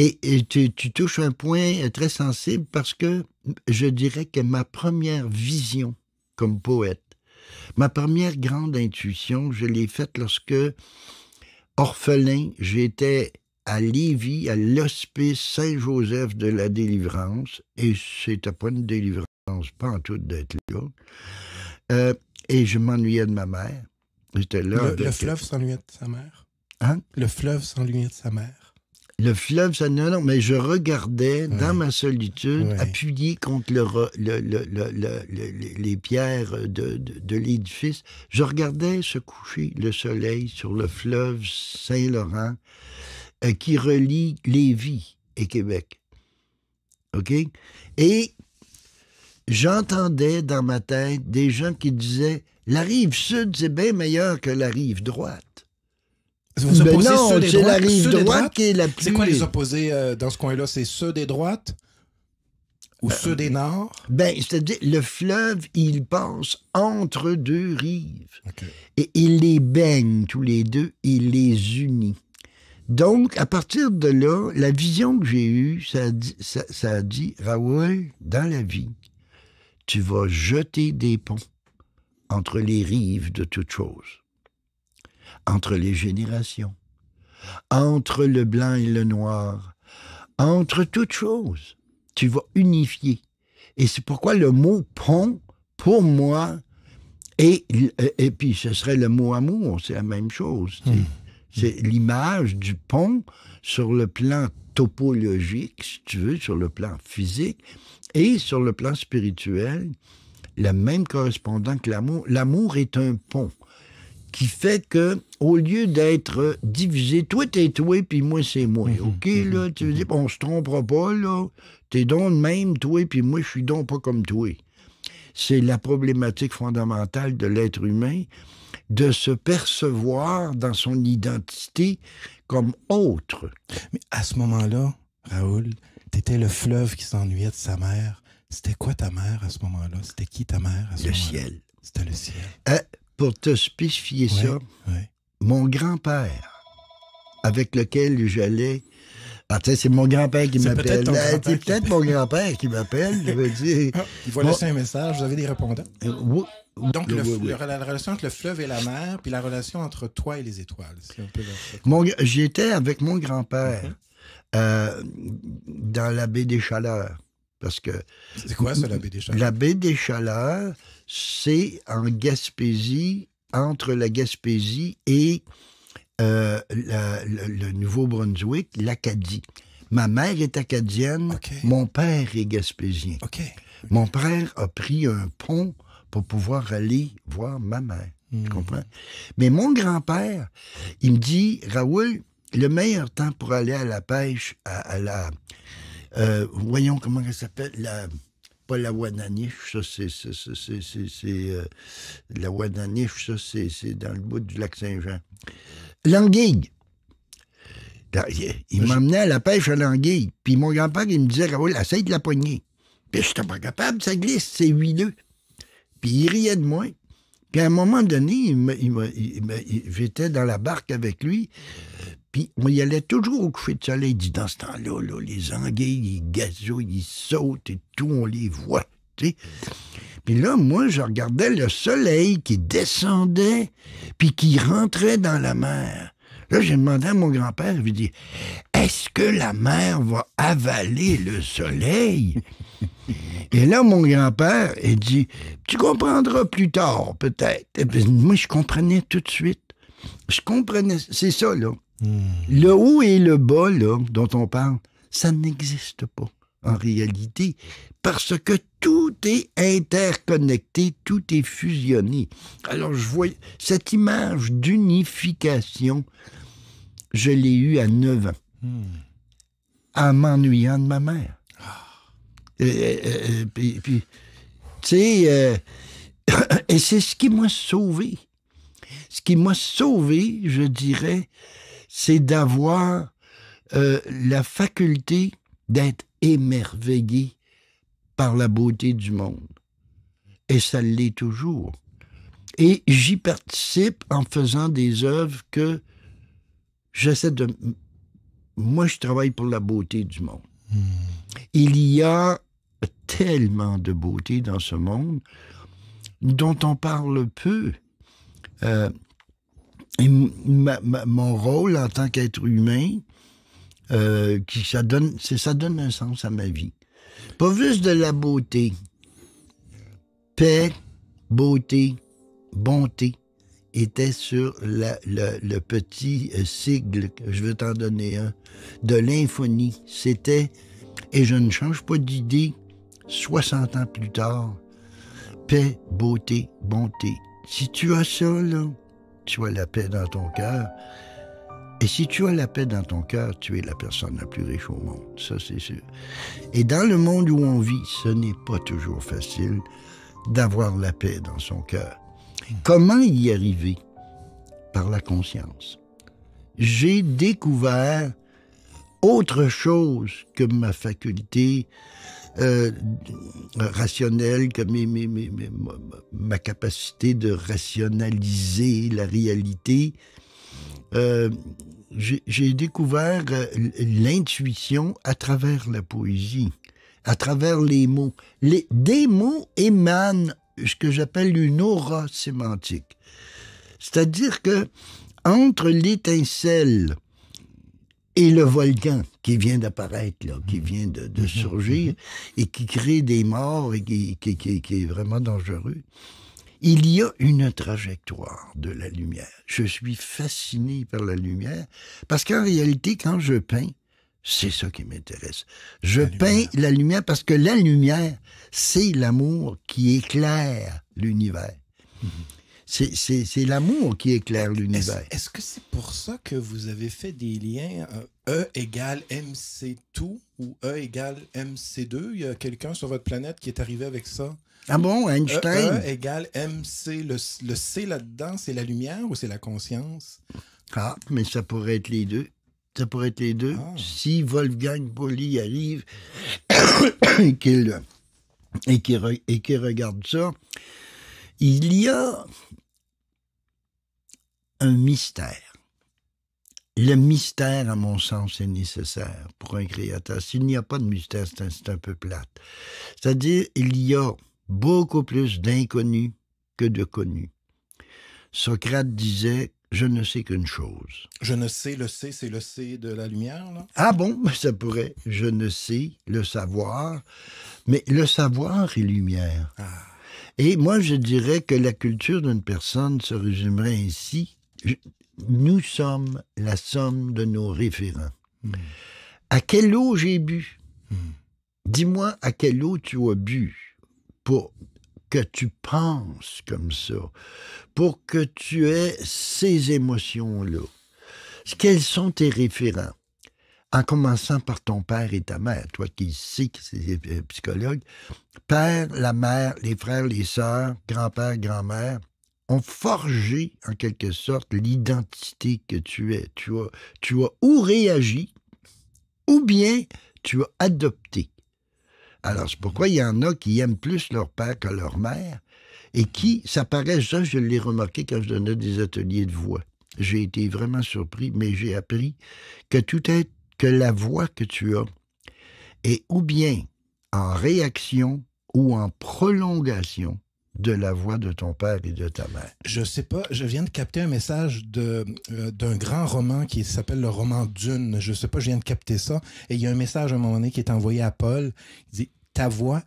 Et, tu, touches un point euh, très sensible parce que je dirais que ma première vision comme poète, ma première grande intuition, je l'ai faite lorsque, orphelin, j'étais à Lévis, à l'hospice Saint-Joseph de la Délivrance, et c'était pas une délivrance, pas en tout d'être là. Euh, et je m'ennuyais de ma mère. Le, fleuve s'ennuyait de sa mère. Hein? Le fleuve s'ennuyait de sa mère. Le fleuve, Saint-Laurent, mais je regardais dans ma solitude, appuyé contre les pierres de, l'édifice, je regardais se coucher le soleil sur le fleuve Saint-Laurent euh, qui relie Lévis et Québec. OK? Et j'entendais dans ma tête des gens qui disaient la rive sud, c'est bien meilleur que la rive droite. Vous ben non, ceux La rive droite qui est la plus... C'est quoi les opposés euh, dans ce coin-là? C'est ceux des droites ou euh, ceux des nords? Ben, c'est-à-dire, le fleuve, il passe entre deux rives. Et il les baigne tous les deux, il les unit. Donc, à partir de là, la vision que j'ai eue, ça a, dit, ça, ça dit, Raoul, dans la vie, tu vas jeter des ponts entre les rives de toute chose entre les générations, entre le blanc et le noir, entre toutes choses. Tu vas unifier. Et c'est pourquoi le mot pont, pour moi, et, et puis ce serait le mot amour, c'est la même chose. Hmm. C'est l'image du pont sur le plan topologique, si tu veux, sur le plan physique et sur le plan spirituel, le même correspondant que l'amour. L'amour est un pont qui fait que au lieu d'être divisé, toi t'es toi, puis moi c'est moi. Mhm. OK, là, mhm. tu dire, on se trompera pas, là. T'es donc même, toi, puis moi, je suis donc pas comme toi. C'est la problématique fondamentale de l'être humain de se percevoir dans son identité comme autre. Mais à ce moment-là, Raoul, t'étais le fleuve qui s'ennuyait de sa mère. C'était quoi ta mère à ce moment-là? C'était qui ta mère à ce moment-là? Le ciel. C'était le ciel. Euh, pour te spécifier ça, mon grand-père, avec lequel j'allais. Ah, c'est mon grand-père qui m'appelle. Ben, c'est peut-être mon grand-père qui m'appelle. Ah, il va laisser un message. Vous avez des répondants. Euh, Donc, la, relation entre le fleuve et la mer, puis la relation entre toi et les étoiles. J'étais avec mon grand-père mhm. euh, dans la baie des Chaleurs. Parce que. C'est quoi ça, la baie des Chaleurs? La baie des Chaleurs, c'est en Gaspésie, entre la Gaspésie et euh, le, Nouveau-Brunswick, l'Acadie. Ma mère est acadienne, mon père est gaspésien. Mon père a pris un pont pour pouvoir aller voir ma mère. Tu hmm. comprends? Mais mon grand-père, il me dit, Raoul, le meilleur temps pour aller à la pêche, à, la... Euh, voyons comment elle s'appelle, la pas la Wananiche, ça c'est c'est euh, la Wananiche, ça c'est dans le bout du lac Saint-Jean. L'anguille. Il m'emmenait à la pêche à l'anguille. Puis mon grand-père, il me disait, Raoul, essaye de la poignée. Puis je pas capable, ça glisse, c'est huileux. Puis il riait de moi. Puis à un moment donné, j'étais dans la barque avec lui. Puis on y allait toujours au coucher de soleil. dit, dans ce temps-là, les anguilles, ils gazouillent, ils sautent et tout, on les voit. Puis là, moi, je regardais le soleil qui descendait, puis qui rentrait dans la mer. Là, j'ai demandé à mon grand-père, je lui dit, est-ce que la mer va avaler le soleil? Et là, mon grand-père, il dit, tu comprendras plus tard, peut-être. Moi, je comprenais tout de suite. Je comprenais, c'est ça, là. Hmm. Le haut et le bas, là, dont on parle, ça n'existe pas en réalité, parce que tout est interconnecté, tout est fusionné. Alors je vois cette image d'unification, je l'ai eue à 9 ans, hmm. en m'ennuyant de ma mère. Ah. Euh, euh, euh, puis, tu sais, et c'est ce qui m'a sauvé. Ce qui m'a sauvé, je dirais, c'est d'avoir euh, la faculté d'être émerveillé par la beauté du monde. Et ça l'est toujours. Et j'y participe en faisant des œuvres que j'essaie de... Moi, je travaille pour la beauté du monde. Hmm. Il y a tellement de beauté dans ce monde dont on parle peu. Euh, mon rôle en tant qu'être humain, euh, qui ça donne, ça donne un sens à ma vie. Pas juste de la beauté. Paix, beauté, bonté était sur le petit euh, sigle, je vais t'en donner un, de l'infonie. C'était, et je ne change pas d'idée, 60 ans plus tard, paix, beauté, bonté. Si tu as ça, là, tu as la paix dans ton cœur. Et si tu as la paix dans ton cœur, tu es la personne la plus riche au monde, ça c'est sûr. Et dans le monde où on vit, ce n'est pas toujours facile d'avoir la paix dans son cœur. Hmm. Comment y arriver Par la conscience. J'ai découvert autre chose que ma faculté euh, rationnel que ma capacité de rationaliser la réalité. Euh, j'ai découvert euh, l'intuition à travers la poésie, à travers les mots. Les, des mots émanent ce que j'appelle une aura sémantique. C'est-à-dire que entre l'étincelle et le volcan qui vient d'apparaître, qui vient de, mhm. surgir et qui crée des morts et qui, est vraiment dangereux. Il y a une trajectoire de la lumière. Je suis fasciné par la lumière parce qu'en réalité, quand je peins, c'est ça qui m'intéresse. Je peins la lumière parce que la lumière, c'est l'amour qui éclaire l'univers. Mhm. C'est l'amour qui éclaire l'univers. Est-ce que c'est pour ça que vous avez fait des liens euh, E égale MC2 ou E égale MC2? Il y a quelqu'un sur votre planète qui est arrivé avec ça? Ah bon, e, e Einstein? E, égale MC. Le, le C là-dedans, c'est la lumière ou c'est la conscience? Ah, mais ça pourrait être les deux. Ça pourrait être les deux. Ah. Si Wolfgang Pauli arrive et qu'il et regarde ça. Il y a un mystère. Le mystère, à mon sens, est nécessaire pour un créateur. S'il n'y a pas de mystère, c'est un, peu plate. C'est-à-dire, il y a beaucoup plus d'inconnu que de connu. Socrate disait je ne sais qu'une chose. Je ne sais le C, c'est le C de la lumière, Ah bon, ben, ça pourrait. Je ne sais le savoir, mais le savoir est lumière. Ah. Et moi, je dirais que la culture d'une personne se résumerait ainsi nous sommes la somme de nos référents. Hmm. À quelle eau j'ai bu hmm. Dis-moi à quelle eau tu as bu pour que tu penses comme ça, pour que tu aies ces émotions-là. Quels sont tes référents en commençant par ton père et ta mère, toi qui sais que c'est euh, psychologue, père, la mère, les frères, les sœurs, grand-père, grand-mère, ont forgé en quelque sorte l'identité que tu es. Tu as, tu ou réagi, ou bien tu as adopté. Alors c'est pourquoi il y en a qui aiment plus leur père que leur mère et qui, ça paraît, ça je l'ai remarqué quand je donnais des ateliers de voix. J'ai été vraiment surpris, mais j'ai appris que tout est que la voix que tu as est ou bien en réaction ou en prolongation de la voix de ton père et de ta mère. Je sais pas, je viens de capter un message euh, d'un grand roman qui s'appelle le roman Dune. Je sais pas, je viens de capter ça. Et il y a un message à un moment donné qui est envoyé à Paul. Il dit Ta voix,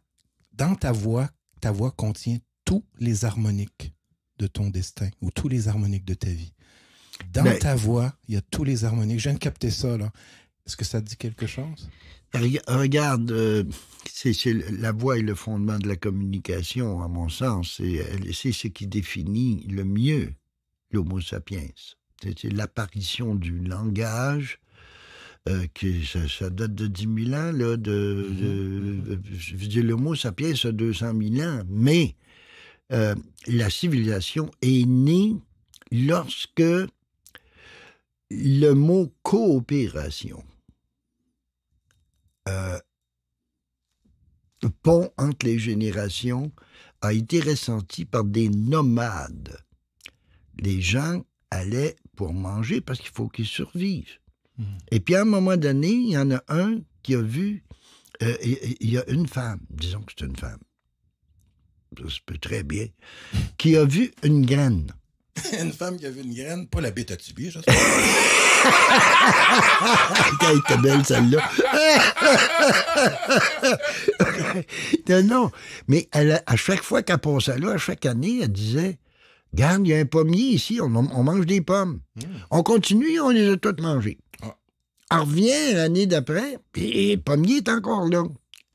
dans ta voix, ta voix contient tous les harmoniques de ton destin ou tous les harmoniques de ta vie. Dans ta voix, il y a tous les harmoniques. Je viens de capter ça, là. Est-ce que ça te dit quelque chose? Regarde, euh, c'est la voix et le fondement de la communication, à mon sens. C'est ce qui définit le mieux l'Homo sapiens. C'est l'apparition du langage. Euh, qui, ça, date de 10 000 ans, là, de, de, mm-hmm. je l'homo sapiens a 200 000 ans, mais euh, la civilisation est née lorsque le mot coopération euh, le pont entre les générations a été ressenti par des nomades. Les gens allaient pour manger parce qu'il faut qu'ils survivent. Hmm. Et puis à un moment donné, il y en a un qui a vu, euh, il y a une femme, disons que c'est une femme, ça se peut très bien, qui a vu une graine. une femme qui a vu une graine, pas la bête à je sais Elle était belle, celle-là. non, mais elle, à chaque fois qu'elle passait là, à chaque année, elle disait Garde, il y a un pommier ici, on, mange des pommes. Hmm. On continue, on les a toutes mangées. Ah. Elle revient l'année d'après, et le pommier est encore là.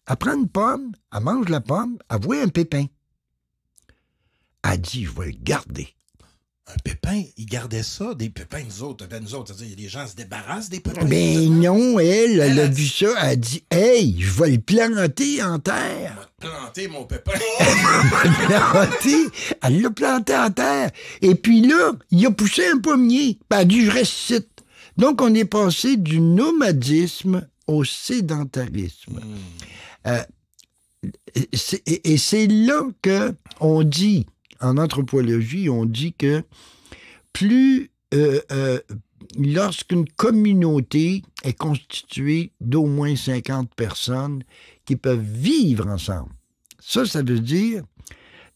Elle prend une pomme, elle mange la pomme, elle voit un pépin. Elle dit Je vais le garder. Un pépin, il gardait ça, des pépins, nous autres. Ben, nous autres, c'est-à-dire, les gens se débarrassent des pépins. Mais ben, non, elle, elle, a, vu ça, elle a dit Hey, je vais le planter en terre. Je vais planter, mon pépin. le planter. Elle l'a planté en terre. Et puis là, il a poussé un pommier. pas ben, elle a dit Je Donc, on est passé du nomadisme au sédentarisme. Hmm. Euh, et c'est là que on dit en anthropologie, on dit que plus euh, euh, lorsqu'une communauté est constituée d'au moins 50 personnes qui peuvent vivre ensemble, ça, ça veut dire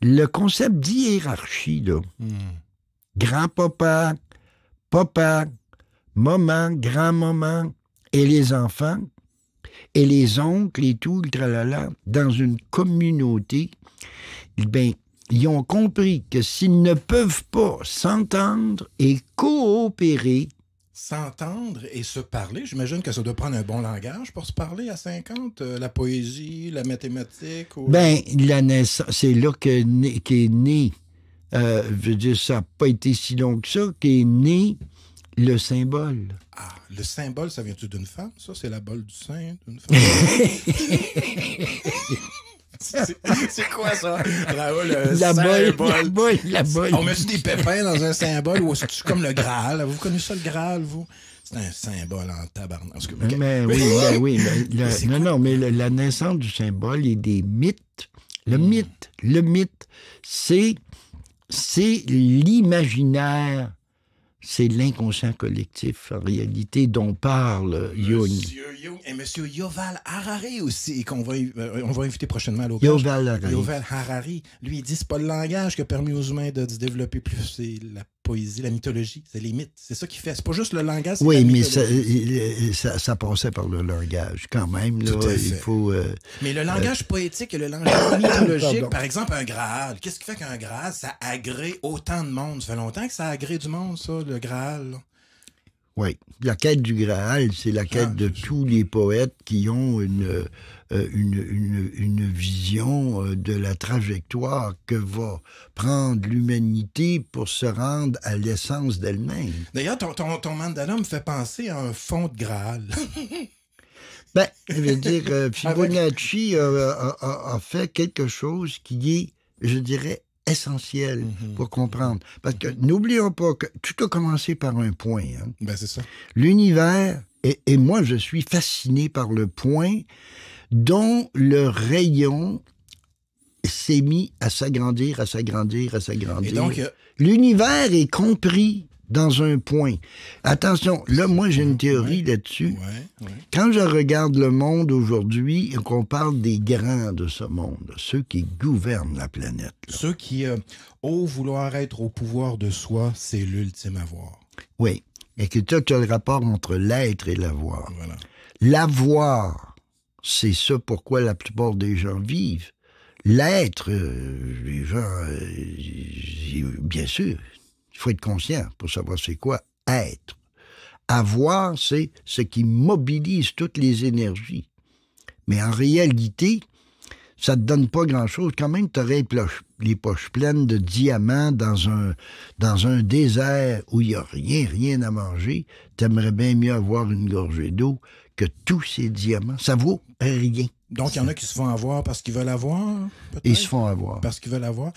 le concept d'hierarchie, là. Hmm. Grand-papa, papa, maman, grand-maman et les enfants et les oncles et tout, le tralala, dans une communauté, ben, ils ont compris que s'ils ne peuvent pas s'entendre et coopérer, S'entendre et se parler, j'imagine que ça doit prendre un bon langage pour se parler à 50, euh, la poésie, la mathématique. Ou... Ben, la naissance, c'est là qu'est né, est euh, né je veux dire, ça n'a pas été si long que ça, qu'est né le symbole. Ah, le symbole, ça vient-tu d'une femme, ça? C'est la bolle du sein d'une femme? C'est quoi ça? la euh, symbole. la la On met des pépins dans un symbole ou c'est comme le Graal? Vous connaissez ça, le Graal, vous? C'est un symbole en tabarnak. Mais, oui, oui. non, non, mais la naissance du symbole et des mythes, le hmm. mythe, le mythe, c'est l'imaginaire c'est l'inconscient collectif, en réalité, dont parle Jung. Monsieur et M. Yoval Harari aussi, qu'on va, euh, inviter prochainement à l'occasion. Yoval Harari. lui, il dit c'est pas le langage qui a permis aux humains de se développer plus, c'est la poésie, la mythologie, c'est les mythes. C'est ça qui fait. C'est pas juste le langage. Oui, mais ça, ça, par le langage quand même. Euh, mais le euh, langage poétique et le langage mythologique, par exemple, un Graal. Qu'est-ce qui fait qu'un Graal, ça agrée autant de monde? Ça fait longtemps que ça agrée du monde, ça, le Graal. Oui. La quête du Graal, c'est la quête ah, de tous les poètes qui ont une euh, euh, une, une, vision euh, de la trajectoire que va prendre l'humanité pour se rendre à l'essence d'elle-même. D'ailleurs, ton, ton, mandala me fait penser à un fond de Graal. ben, je veux dire, euh, ah Fibonacci a, fait quelque chose qui est, je dirais, essentiel mhm. pour comprendre. Parce que n'oublions pas que tout a commencé par un point. Hein. Ben, c'est ça. L'univers, et, et, moi, je suis fasciné par le point dont le rayon s'est mis à s'agrandir, à s'agrandir, à s'agrandir. Euh, l'univers est compris dans un point. Attention, là, moi, j'ai une théorie là-dessus. Quand je regarde le monde aujourd'hui, on parle des grands de ce monde, ceux qui gouvernent la planète. Ceux qui, euh, au vouloir être au pouvoir de soi, c'est l'ultime avoir. Oui. Et que tu as, le rapport entre l'être et l'avoir. L'avoir c'est ce pourquoi la plupart des gens vivent. L'être, euh, euh, bien sûr, il faut être conscient pour savoir c'est quoi être. Avoir, c'est ce qui mobilise toutes les énergies. Mais en réalité, ça te donne pas grand-chose. Quand même, tu aurais les poches pleines de diamants dans un, dans un désert où il n'y a rien, rien à manger. Tu aimerais bien mieux avoir une gorgée d'eau que tous ces diamants, ça vaut rien. Donc, il y en a qui se font avoir parce qu'ils veulent avoir. Ils se font avoir. Parce qu'ils veulent avoir.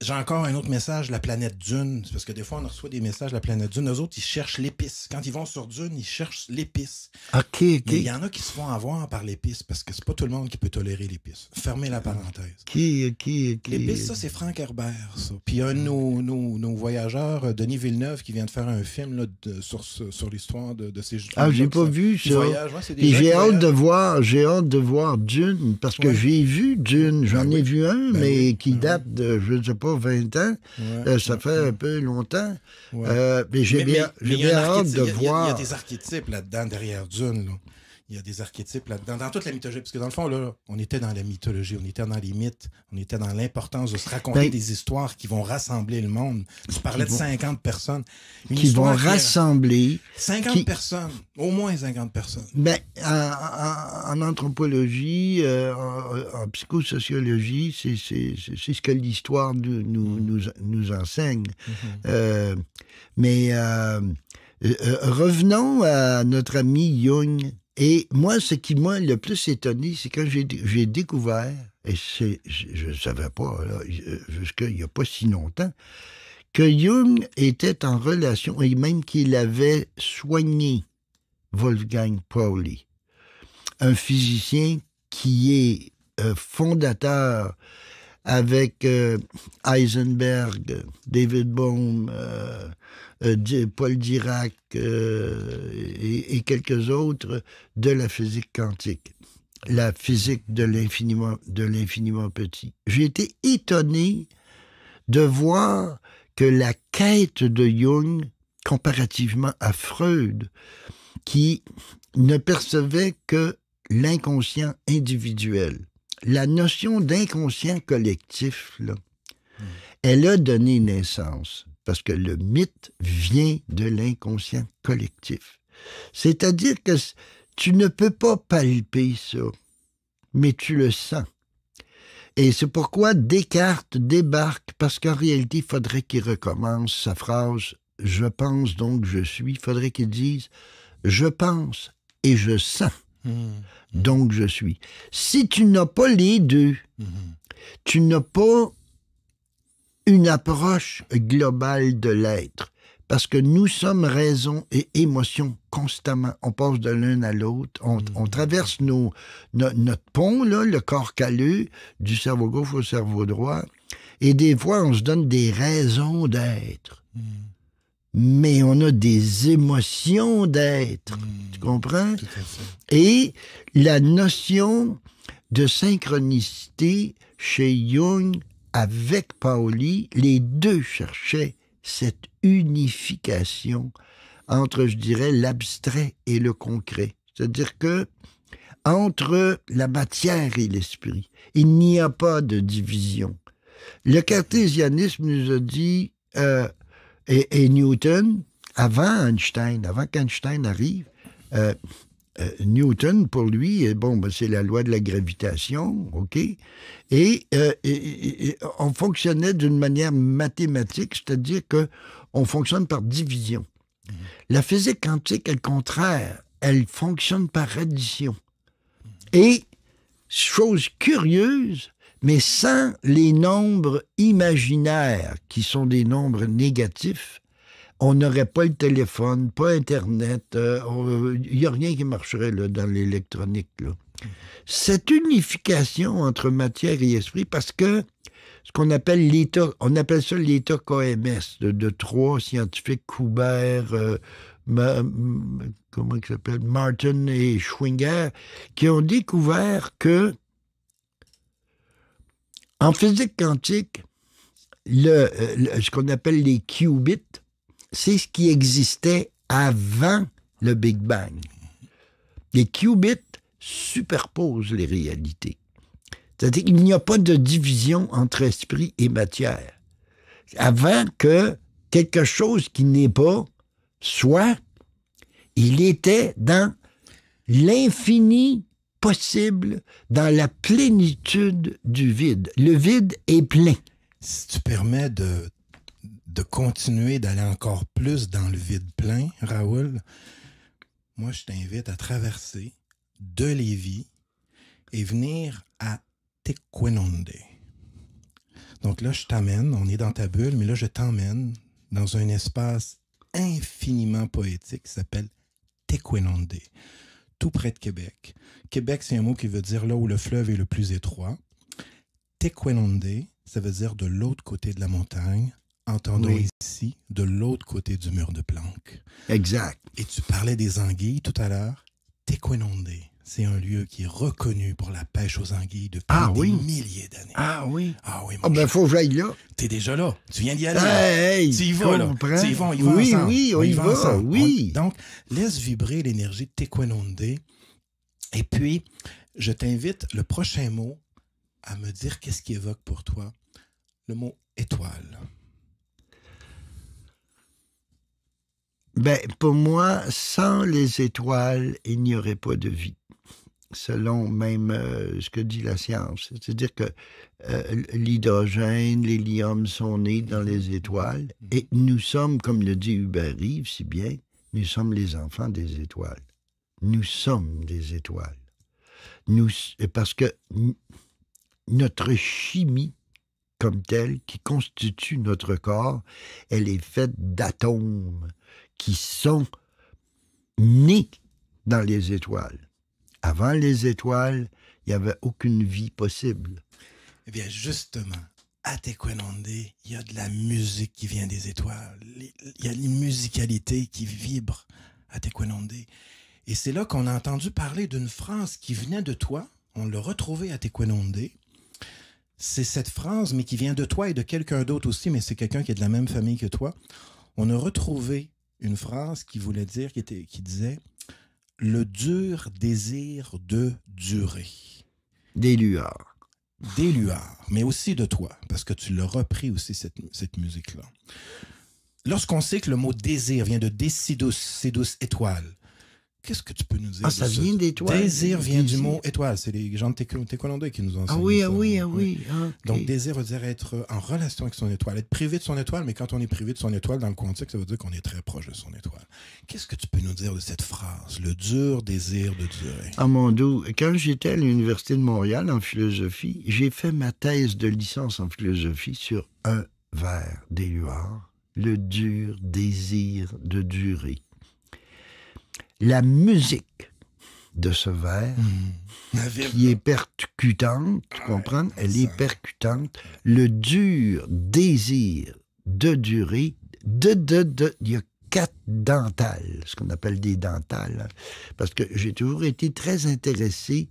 J'ai encore un autre message, la planète Dune. Parce que des fois, on reçoit des messages, la planète Dune. Eux autres, ils cherchent l'épice. Quand ils vont sur Dune, ils cherchent l'épice. OK, OK. il y en a qui se font avoir par l'épice parce que c'est pas tout le monde qui peut tolérer l'épice. Fermez la parenthèse. Qui qui qui. L'épice, ça, c'est Franck Herbert, Puis un de nos, nos, voyageurs, Denis Villeneuve, qui vient de faire un film sur, sur l'histoire de, de, ces. Ah, j'ai pas vu ça. Voyage, j'ai hâte de voir, j'ai hâte de voir parce que j'ai vu Dune, ben j'en ai vu un, ben mais qui ben date de, je ne sais pas, 20 ans. Euh, ça fait un peu longtemps. Euh, mais j'ai bien, hâte de voir. Il y, a des archétypes là-dedans, derrière Dune il y a des archétypes là-dedans, dans toute la mythologie. Parce que dans le fond, là, on était dans la mythologie, on était dans les mythes, on était dans l'importance de se raconter ben, des histoires qui vont rassembler le monde. Tu parlais de 50 personnes. qui vont rassembler. 50 personnes, au moins 50 personnes. Mais ben, en, anthropologie, euh, en, psychosociologie, c'est ce que l'histoire nous, nous, mhm. nous, enseigne. Mhm. Euh, mais euh, revenons à notre ami Jung. Et moi, ce qui m'a le plus étonné, c'est quand j'ai découvert, et je ne savais pas, il n'y euh, a pas si longtemps, que Jung était en relation, et même qu'il avait soigné Wolfgang Pauli, un physicien qui est euh, fondateur avec euh, Heisenberg, David Bohm, euh, Paul Dirac euh, et, quelques autres de la physique quantique la physique de l'infiniment, de l'infiniment petit. J'ai été étonné de voir que la quête de Jung, comparativement à Freud, qui ne percevait que l'inconscient individuel, la notion d'inconscient collectif, hmm. elle a donné naissance parce que le mythe vient de l'inconscient collectif. C'est-à-dire que tu ne peux pas palper ça, mais tu le sens. Et c'est pourquoi Descartes débarque, parce qu'en réalité, il faudrait qu'il recommence sa phrase « je pense donc je suis », il faudrait qu'il dise « je pense et je sens mmh. ». Donc je suis. Si tu n'as pas les deux, mmh. tu n'as pas une approche globale de l'être. Parce que nous sommes raison et émotion constamment. On passe de l'un à l'autre. On, mm-hmm. traverse nos, notre pont, là, le corps calleux, du cerveau gauche au cerveau droit. Et des fois, on se donne des raisons d'être. Mm-hmm. Mais on a des émotions d'être. Mm-hmm. Tu comprends? Et la notion de synchronicité chez Jung, avec Paoli, les deux cherchaient cette unification entre, je dirais, l'abstrait et le concret. C'est-à-dire que entre la matière et l'esprit, il n'y a pas de division. Le cartésianisme nous a dit, euh, et, Newton, avant Einstein, avant qu'Einstein arrive, euh, euh, Newton, pour lui, euh, bon, ben, c'est la loi de la gravitation, OK? Euh, et, on fonctionnait d'une manière mathématique, c'est-à-dire que on fonctionne par division. La physique quantique, au contraire, elle fonctionne par addition. Et, chose curieuse, mais sans les nombres imaginaires, qui sont des nombres négatifs, on n'aurait pas le téléphone, pas Internet, euh, il n'y a rien qui marcherait dans l'électronique. Cette unification entre matière et esprit, parce que ce qu'on appelle l'état, on appelle ça l'état KMS, de, trois scientifiques, Coubert, euh, Martin et Schwinger, qui ont découvert que en physique quantique, ce qu'on appelle les qubits, c'est ce qui existait avant le Big Bang. Les qubits superposent les réalités. C'est-à-dire qu'il n'y a pas de division entre esprit et matière. Avant que quelque chose qui n'est pas soit, il était dans l'infini possible, dans la plénitude du vide. Le vide est plein. Si tu permets de de continuer d'aller encore plus dans le vide plein, Raoul, moi, je t'invite à traverser de Lévis et venir à Tequenonde. Donc là, je t'amène, on est dans ta bulle, mais là, je t'emmène dans un espace infiniment poétique qui s'appelle Tequenonde, tout près de Québec. Québec, c'est un mot qui veut dire là où le fleuve est le plus étroit. Tequenonde, ça veut dire de l'autre côté de la montagne, entendons ici, de l'autre côté du mur de Planck. Exact. Et tu parlais des anguilles tout à l'heure. Tequenonde, c'est un lieu qui est reconnu pour la pêche aux anguilles depuis ah des milliers d'années. Ah oui? Ah oui, Ah ben, faut que j'aille là. T'es déjà là. Tu viens d'y aller. Hey, hey, tu y vas, là. Tu y vas, oui, Oui, on, y va, oui. Donc, laisse vibrer l'énergie de Tequenonde. Et puis, je t'invite le prochain mot à me dire qu'est-ce qui évoque pour toi le mot étoile. ben, pour moi, sans les étoiles, il n'y aurait pas de vie, selon même euh, ce que dit la science. C'est-à-dire que euh, l'hydrogène, l'hélium sont nés dans les étoiles, mmh. et nous sommes, comme le dit Hubert si bien, nous sommes les enfants des étoiles. Nous sommes des étoiles. Nous, parce que notre chimie comme telle, qui constitue notre corps, elle est faite d'atomes qui sont nés dans les étoiles. Avant les étoiles, il n'y avait aucune vie possible. Eh bien, justement, à Tequenonde, il y a de la musique qui vient des étoiles. Il y a une musicalité qui vibre à Tequenonde. Et c'est là qu'on a entendu parler d'une phrase qui venait de toi. On l'a retrouvée à Tequenonde. C'est cette phrase, mais qui vient de toi et de quelqu'un d'autre aussi, mais c'est quelqu'un qui est de la même famille que toi. On a retrouvé une phrase qui voulait dire, qui, était, qui disait le dur désir de durer. Des lueurs. Des lueurs, mais aussi de toi, parce que tu l'as repris aussi, cette, musique-là. Lorsqu'on sait que le mot désir vient de décidus, sédus, étoile, Qu'est-ce que tu peux nous dire? Ah, ça vient d'étoile. Désir vient du mot étoile. C'est les gens de Técolandais qui nous ont Ah, ah oui, ah oui, ah oui. Donc, désir veut dire être en relation avec son étoile, être privé de son étoile, mais quand on est privé de son étoile, dans le contexte, ça veut dire qu'on est très proche de son étoile. Qu'est-ce que tu peux nous dire de cette phrase, le dur désir de durer? Ah mon doux, quand j'étais à l'Université de Montréal en philosophie, j'ai fait ma thèse de licence en philosophie sur un vers d'éluard, le dur désir de durer la musique de ce vers mmh. qui est percutante, tu ah comprends? Elle est, percutante. Le dur désir de durer, de, de, de, il y a quatre dentales, ce qu'on appelle des dentales, hein, parce que j'ai toujours été très intéressé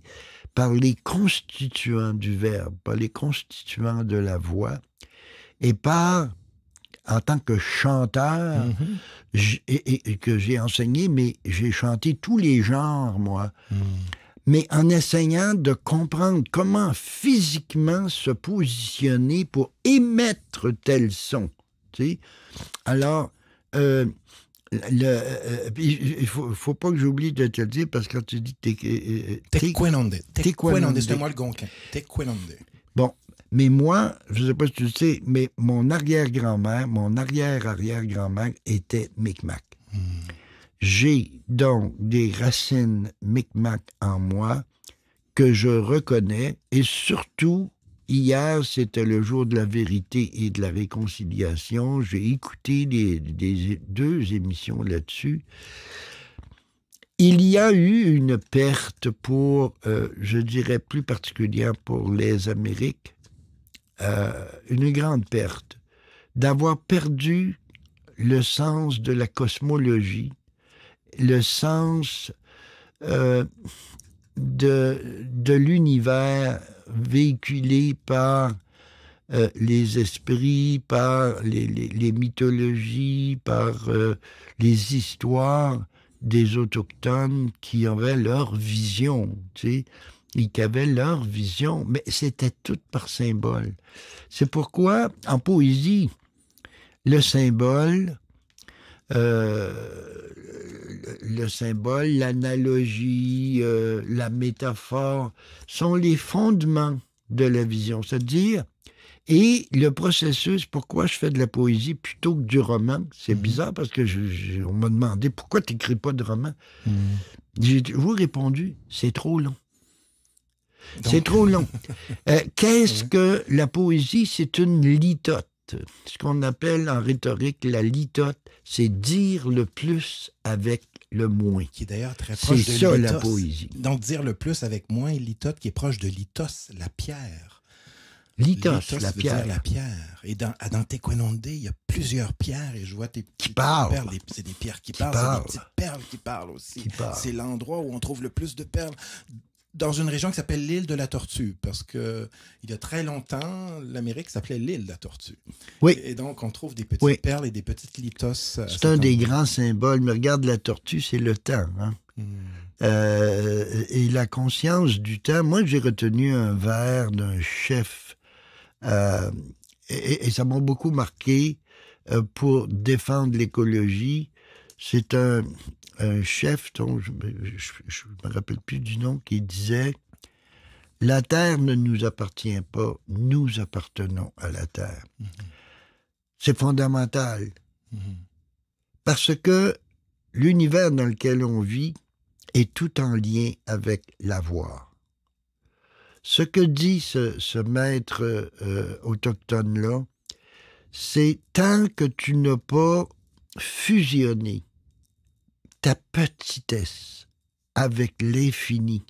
par les constituants du verbe, par les constituants de la voix et par en tant que chanteur mhm. et, que j'ai enseigné, mais j'ai chanté tous les genres, moi. Hmm. Mais en essayant de comprendre comment physiquement se positionner pour émettre tel son. T'sais? Alors, euh, euh, euh, il faut, faut, pas que j'oublie de te le dire parce que quand tu dis quoi, Tequenonde, c'est l'onde Bon, mais moi, je ne sais pas si tu le sais, mais mon arrière-grand-mère, mon arrière-arrière-grand-mère était Micmac. J'ai donc des racines Micmac en moi que je reconnais et surtout, hier, c'était le jour de la vérité et de la réconciliation. J'ai écouté des, deux émissions là-dessus. Il y a eu une perte pour, euh, je dirais plus particulièrement pour les Amériques, euh, une grande perte d'avoir perdu le sens de la cosmologie, le sens euh, de, de l'univers véhiculé par euh, les esprits, par les, mythologies, par les histoires des autochtones qui avaient leur vision. Tu sais. Ils avaient leur vision, mais c'était tout par symbole. C'est pourquoi, en poésie, le symbole, euh, le symbole, l'analogie, euh, la métaphore sont les fondements de la vision. C'est-à-dire, et le processus, pourquoi je fais de la poésie plutôt que du roman C'est mmh. bizarre parce que m'a demandé pourquoi tu n'écris pas de roman. Mmh. J'ai toujours répondu c'est trop long. C'est trop long. Euh, qu'est-ce que la poésie C'est une litote. Ce qu'on appelle en rhétorique la litote, c'est dire le plus avec le moins. Qui est d'ailleurs très proche de ça, la poésie. Donc dire le plus avec moins, litote, qui est proche de litos, la pierre. Litos, la pierre. la pierre. Et dans, à Dante il y a plusieurs pierres et je vois tes qui parlent. c'est des pierres qui, parlent. c'est des petites perles qui parlent aussi. C'est l'endroit où on trouve le plus de perles dans une région qui s'appelle l'île de la Tortue, parce que il y a très longtemps, l'Amérique s'appelait l'île de la Tortue. Oui. Et donc, on trouve des petites perles et des petites litos. Euh, c'est un des grands symboles. Mais regarde, la tortue, c'est le temps. Hein. Hmm. Euh, et la conscience du temps. Moi, j'ai retenu un verre d'un chef, euh, et, ça m'a beaucoup marqué pour défendre l'écologie. C'est un, un chef, dont je ne me rappelle plus du nom, qui disait La terre ne nous appartient pas, nous appartenons à la terre. Mm-hmm. C'est fondamental. Mm-hmm. Parce que l'univers dans lequel on vit est tout en lien avec la l'avoir. Ce que dit ce, maître euh, autochtone-là, c'est tant que tu n'as pas fusionné ta petitesse avec l'infini,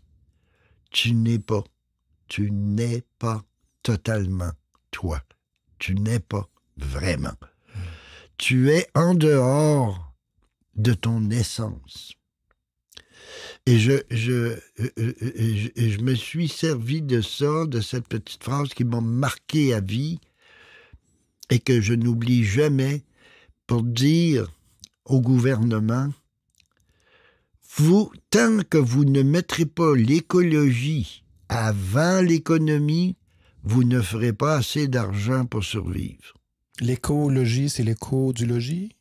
tu n'es pas, tu n'es pas totalement toi. Tu n'es pas vraiment. Tu es en dehors de ton essence. Et je, je, euh, euh, euh, me suis servi de ça, de cette petite phrase qui m'a marqué à vie et que je n'oublie jamais pour dire au gouvernement vous, tant que vous ne mettrez pas l'écologie avant l'économie, vous ne ferez pas assez d'argent pour survivre. L'écologie, c'est l'écho du logis?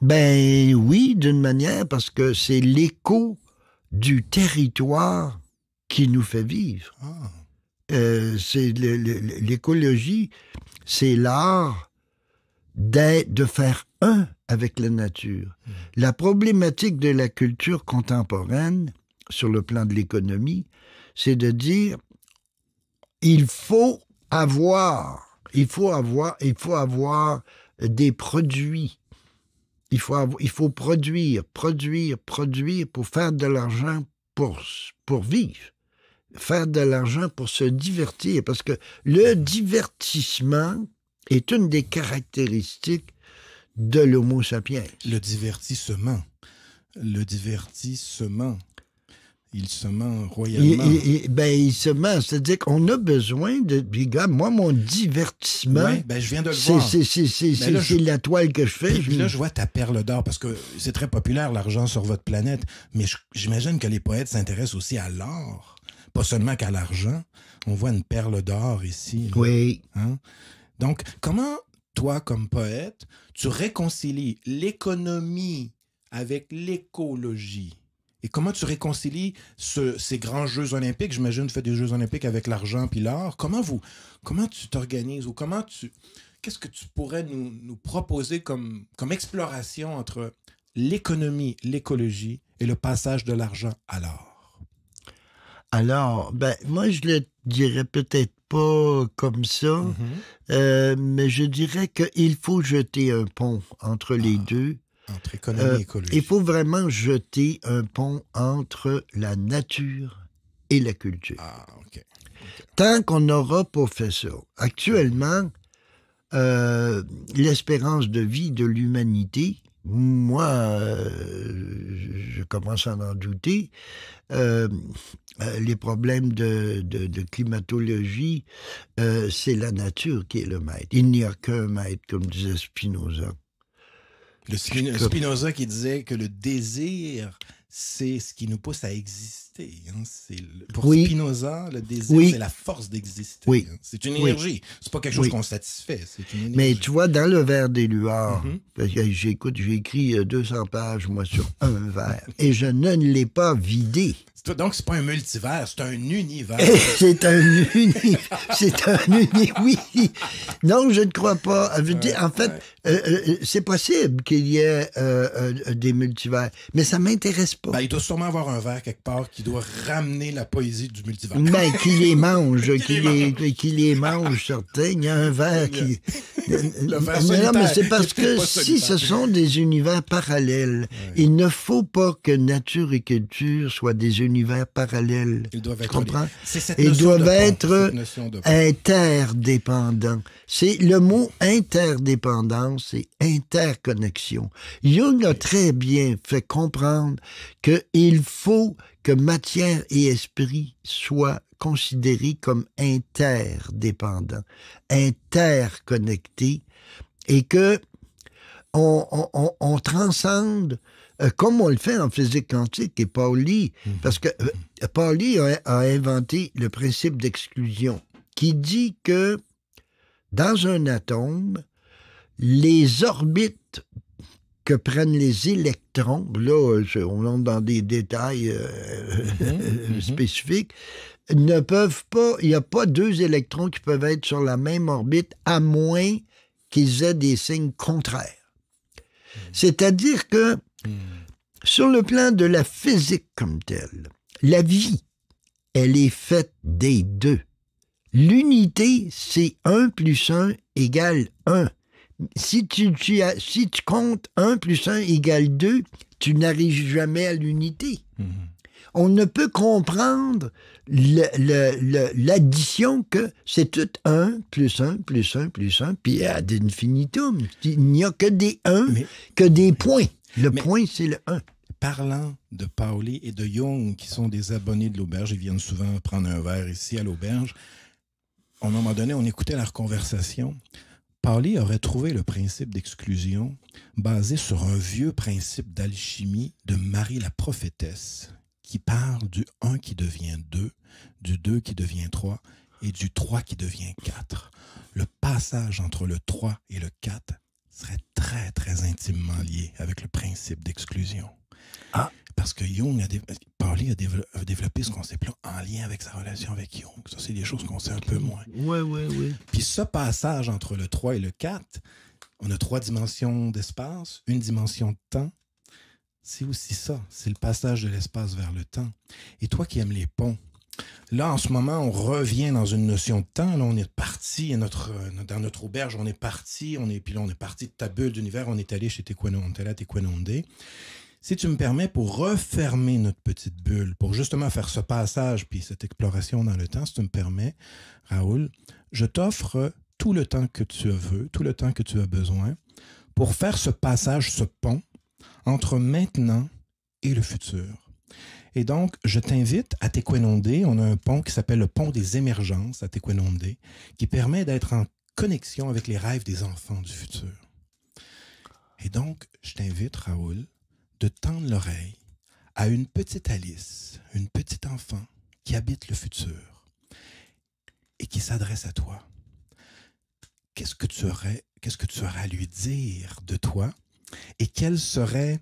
Ben oui, d'une manière, parce que c'est l'écho du territoire qui nous fait vivre. Ah. Euh, c'est l'écologie, c'est l'art de faire un avec la nature. Hmm. La problématique de la culture contemporaine, sur le plan de l'économie, c'est de dire il faut avoir, il faut avoir, il faut avoir des produits. Il faut, il faut produire, produire, produire pour faire de l'argent pour, pour vivre. Faire de l'argent pour se divertir. Parce que le divertissement est une des caractéristiques de l'homo sapiens. Le divertissement. Le divertissement. Il se ment royalement. Il, ben, se ment. C'est-à-dire qu'on a besoin de. Regarde, moi, mon divertissement. ben, je viens de le voir. C'est ben, la toile que je fais. là, je vois ta perle d'or, parce que c'est très populaire, l'argent sur votre planète. Mais j'imagine que les poètes s'intéressent aussi à l'or, pas seulement qu'à l'argent. On voit une perle d'or ici. Oui. Hein? Donc, comment toi, comme poète, tu réconcilies l'économie avec l'écologie? Et comment tu réconcilies ces grands Jeux olympiques? J'imagine tu fais des Jeux olympiques avec l'argent puis l'or. Comment vous, comment tu t'organises ou comment tu, qu'est-ce que tu pourrais nous, proposer comme, comme exploration entre l'économie, l'écologie et le passage de l'argent à l'or? Alors, ben, moi, je le dirais peut-être pas comme ça, mhm. euh, mais je dirais qu'il faut jeter un pont entre les ah, deux. Entre économie et euh, écologie. Il faut vraiment jeter un pont entre la nature et la culture. Ah, Tant qu'on n'aura pas fait ça. Actuellement, euh, l'espérance de vie de l'humanité moi, euh, je commence à en douter, euh, euh, les problèmes de, climatologie, c'est la nature qui est le maître. Il n'y a qu'un maître, comme disait Spinoza. Le Spinoza qui disait que le désir c'est ce qui nous pousse à exister. Hein. pour Spinoza, le désir, c'est la force d'exister. Hein. C'est une énergie. C'est pas quelque chose qu'on satisfait. Mais tu vois, dans le verre des lueurs, mm j'écoute, j'écris 200 euh, pages, moi, sur un verre, et je ne l'ai pas vidé. Donc, c'est pas un multivers, c'est un univers. Eh, c'est un univers. c'est un univers, oui. Non, je ne crois pas. en fait, euh, euh, c'est possible qu'il y ait euh, des multivers, mais ça m'intéresse pas. Ben, il doit sûrement avoir un verre quelque part qui doit ramener la poésie du multivers. Mais qui les mange, qui, les, les mange, certains. Il y a un verre qui. Le verre non, mais c'est parce que si ce sont des univers parallèles, il ne faut pas que nature et culture soient des univers parallèle. Ils doivent être, Ils doivent être interdépendants. C'est le mot interdépendance et interconnexion. Jung a très bien fait comprendre qu'il faut que matière et esprit soient considérés comme interdépendants, interconnectés, et que on transcende euh, comme on le fait en physique quantique et Pauli, mhm. parce que euh, Pauli a, inventé le principe d'exclusion qui dit que dans un atome, les orbites que prennent les électrons, là on entre dans des détails euh, mhm. Mhm. spécifiques, ne peuvent pas, il n'y a pas deux électrons qui peuvent être sur la même orbite à moins qu'ils aient des signes contraires. C'est-à-dire que Hmm. Sur le plan de la physique comme telle, la vie, elle est faite des deux. L'unité, c'est 1 plus 1 égale 1. Si tu, si tu comptes 1 plus 1 égale 2, tu n'arrives jamais à l'unité. Hmm. On ne peut comprendre l'addition que c'est tout 1 plus 1 plus 1 plus 1, puis ad infinitum. Il n'y a que des 1, que des points. Le point, c'est le 1. Parlant de Pauli et de Young, qui sont des abonnés de l'auberge, ils viennent souvent prendre un verre ici à l'auberge. À un moment donné, on écoutait leur conversation. Pauli aurait trouvé le principe d'exclusion basé sur un vieux principe d'alchimie de Marie la prophétesse, qui parle du 1 qui devient 2, du 2 qui devient 3 et du 3 qui devient 4. Le passage entre le 3 et le 4 serait très, très intimement lié avec le principe d'exclusion. Ah. Parce que Jung a, parlé a, développé ce concept-là en lien avec sa relation avec Jung. Ça, c'est des choses qu'on sait un peu moins. Oui, oui, oui. Puis ce passage entre le 3 et le 4, on a trois dimensions d'espace, une dimension de temps. C'est aussi ça, c'est le passage de l'espace vers le temps. Et toi qui aimes les ponts, Là, en ce moment, on revient dans une notion de temps. Là, on est parti euh, dans notre auberge, on est parti, on est, puis là, on est parti de ta bulle d'univers, on est allé chez Tequano, Si tu me permets, pour refermer notre petite bulle, pour justement faire ce passage puis cette exploration dans le temps, si tu me permets, Raoul, je t'offre tout le temps que tu veux, tout le temps que tu as besoin pour faire ce passage, ce pont entre maintenant et le futur. Et donc, je t'invite à Téquenondé. On a un pont qui s'appelle le pont des émergences à Téquenondé, qui permet d'être en connexion avec les rêves des enfants du futur. Et donc, je t'invite, Raoul, de tendre l'oreille à une petite Alice, une petite enfant qui habite le futur et qui s'adresse à toi. Qu'est-ce que tu aurais, qu'est-ce que tu aurais à lui dire de toi et quelles seraient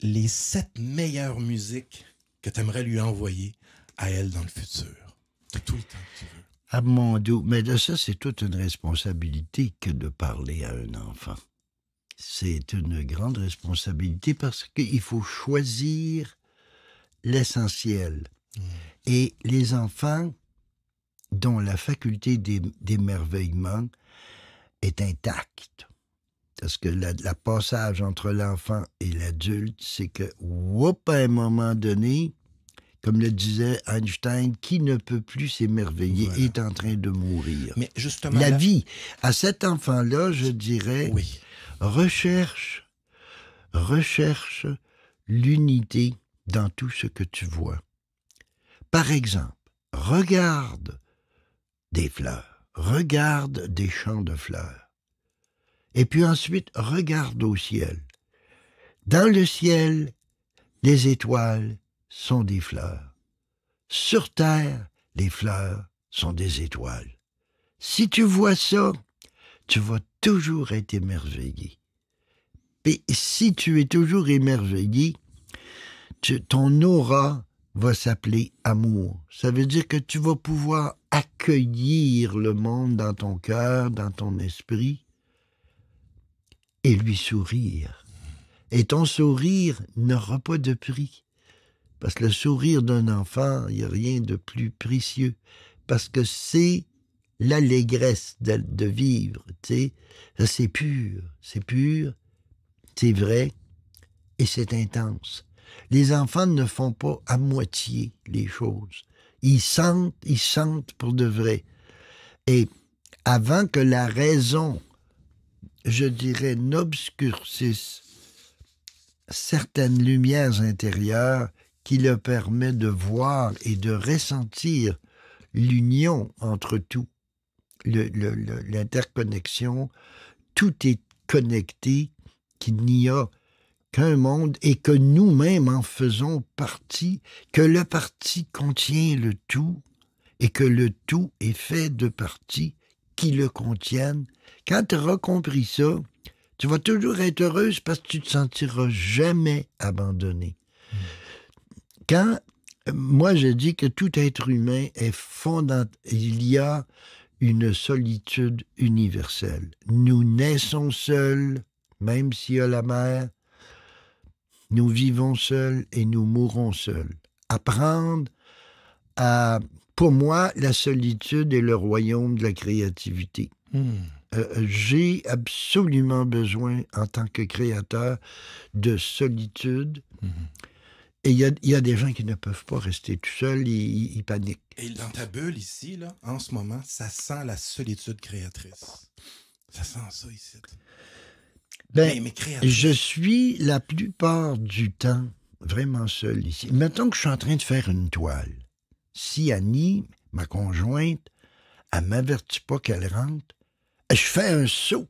les sept meilleures musiques que tu aimerais lui envoyer à elle dans le futur? Tout tu veux. Ah, mon Dieu, mais de ça, c'est toute une responsabilité que de parler à un enfant. C'est une grande responsabilité parce qu'il faut choisir l'essentiel. Hmm. Et les enfants dont la faculté d'émerveillement est intacte parce que la passage entre l'enfant et l'adulte, c'est que, à un moment donné, comme le disait Einstein, qui ne peut plus s'émerveiller est en train de mourir. Mais justement. La vie. À cet enfant-là, je dirais, oui. recherche, recherche l'unité dans tout ce que tu vois. Par exemple, regarde des fleurs, regarde des champs de fleurs et puis ensuite regarde au ciel. Dans le ciel, les étoiles sont des fleurs. Sur terre, les fleurs sont des étoiles. Si tu vois ça, tu vas toujours être émerveillé. Et si tu es toujours émerveillé, ton aura va s'appeler amour. Ça veut dire que tu vas pouvoir accueillir le monde dans ton cœur, dans ton esprit, et lui sourire. Et ton sourire n'aura pas de prix. Parce que le sourire d'un enfant, il n'y a rien de plus précieux. Parce que c'est l'allégresse de, vivre, C'est pur, c'est pur, c'est vrai et c'est intense. Les enfants ne font pas à moitié les choses. Ils sentent, ils sentent pour de vrai. Et avant que la raison je dirais, n'obscurcissent certaines lumières intérieures qui le permettent de voir et de ressentir l'union entre tout, l'interconnexion. Tout est connecté, qu'il n'y a qu'un monde et que nous-mêmes en faisons partie, que le parti contient le tout et que le tout est fait de parties qui le contiennent quand tu auras compris ça, tu vas toujours être heureuse parce que tu te sentiras jamais abandonné. Quand moi, je dis que tout être humain est fondant, il y a une solitude universelle. Nous naissons seuls, même s'il y a la mer. Nous vivons seuls et nous mourons seuls. Apprendre à... Pour moi, la solitude est le royaume de la créativité. Hmm. Euh, j'ai absolument besoin en tant que créateur de solitude. Mm-hmm. Et il y, a, des gens qui ne peuvent pas rester tout seuls, ils, paniquent. Et dans ta bulle ici, là, en ce moment, ça sent la solitude créatrice. Ça sent ça ici. Ben, je suis la plupart du temps vraiment seul ici. Mettons que je suis en train de faire une toile. Si Annie, ma conjointe, elle m'avertit pas qu'elle rentre, je fais un saut.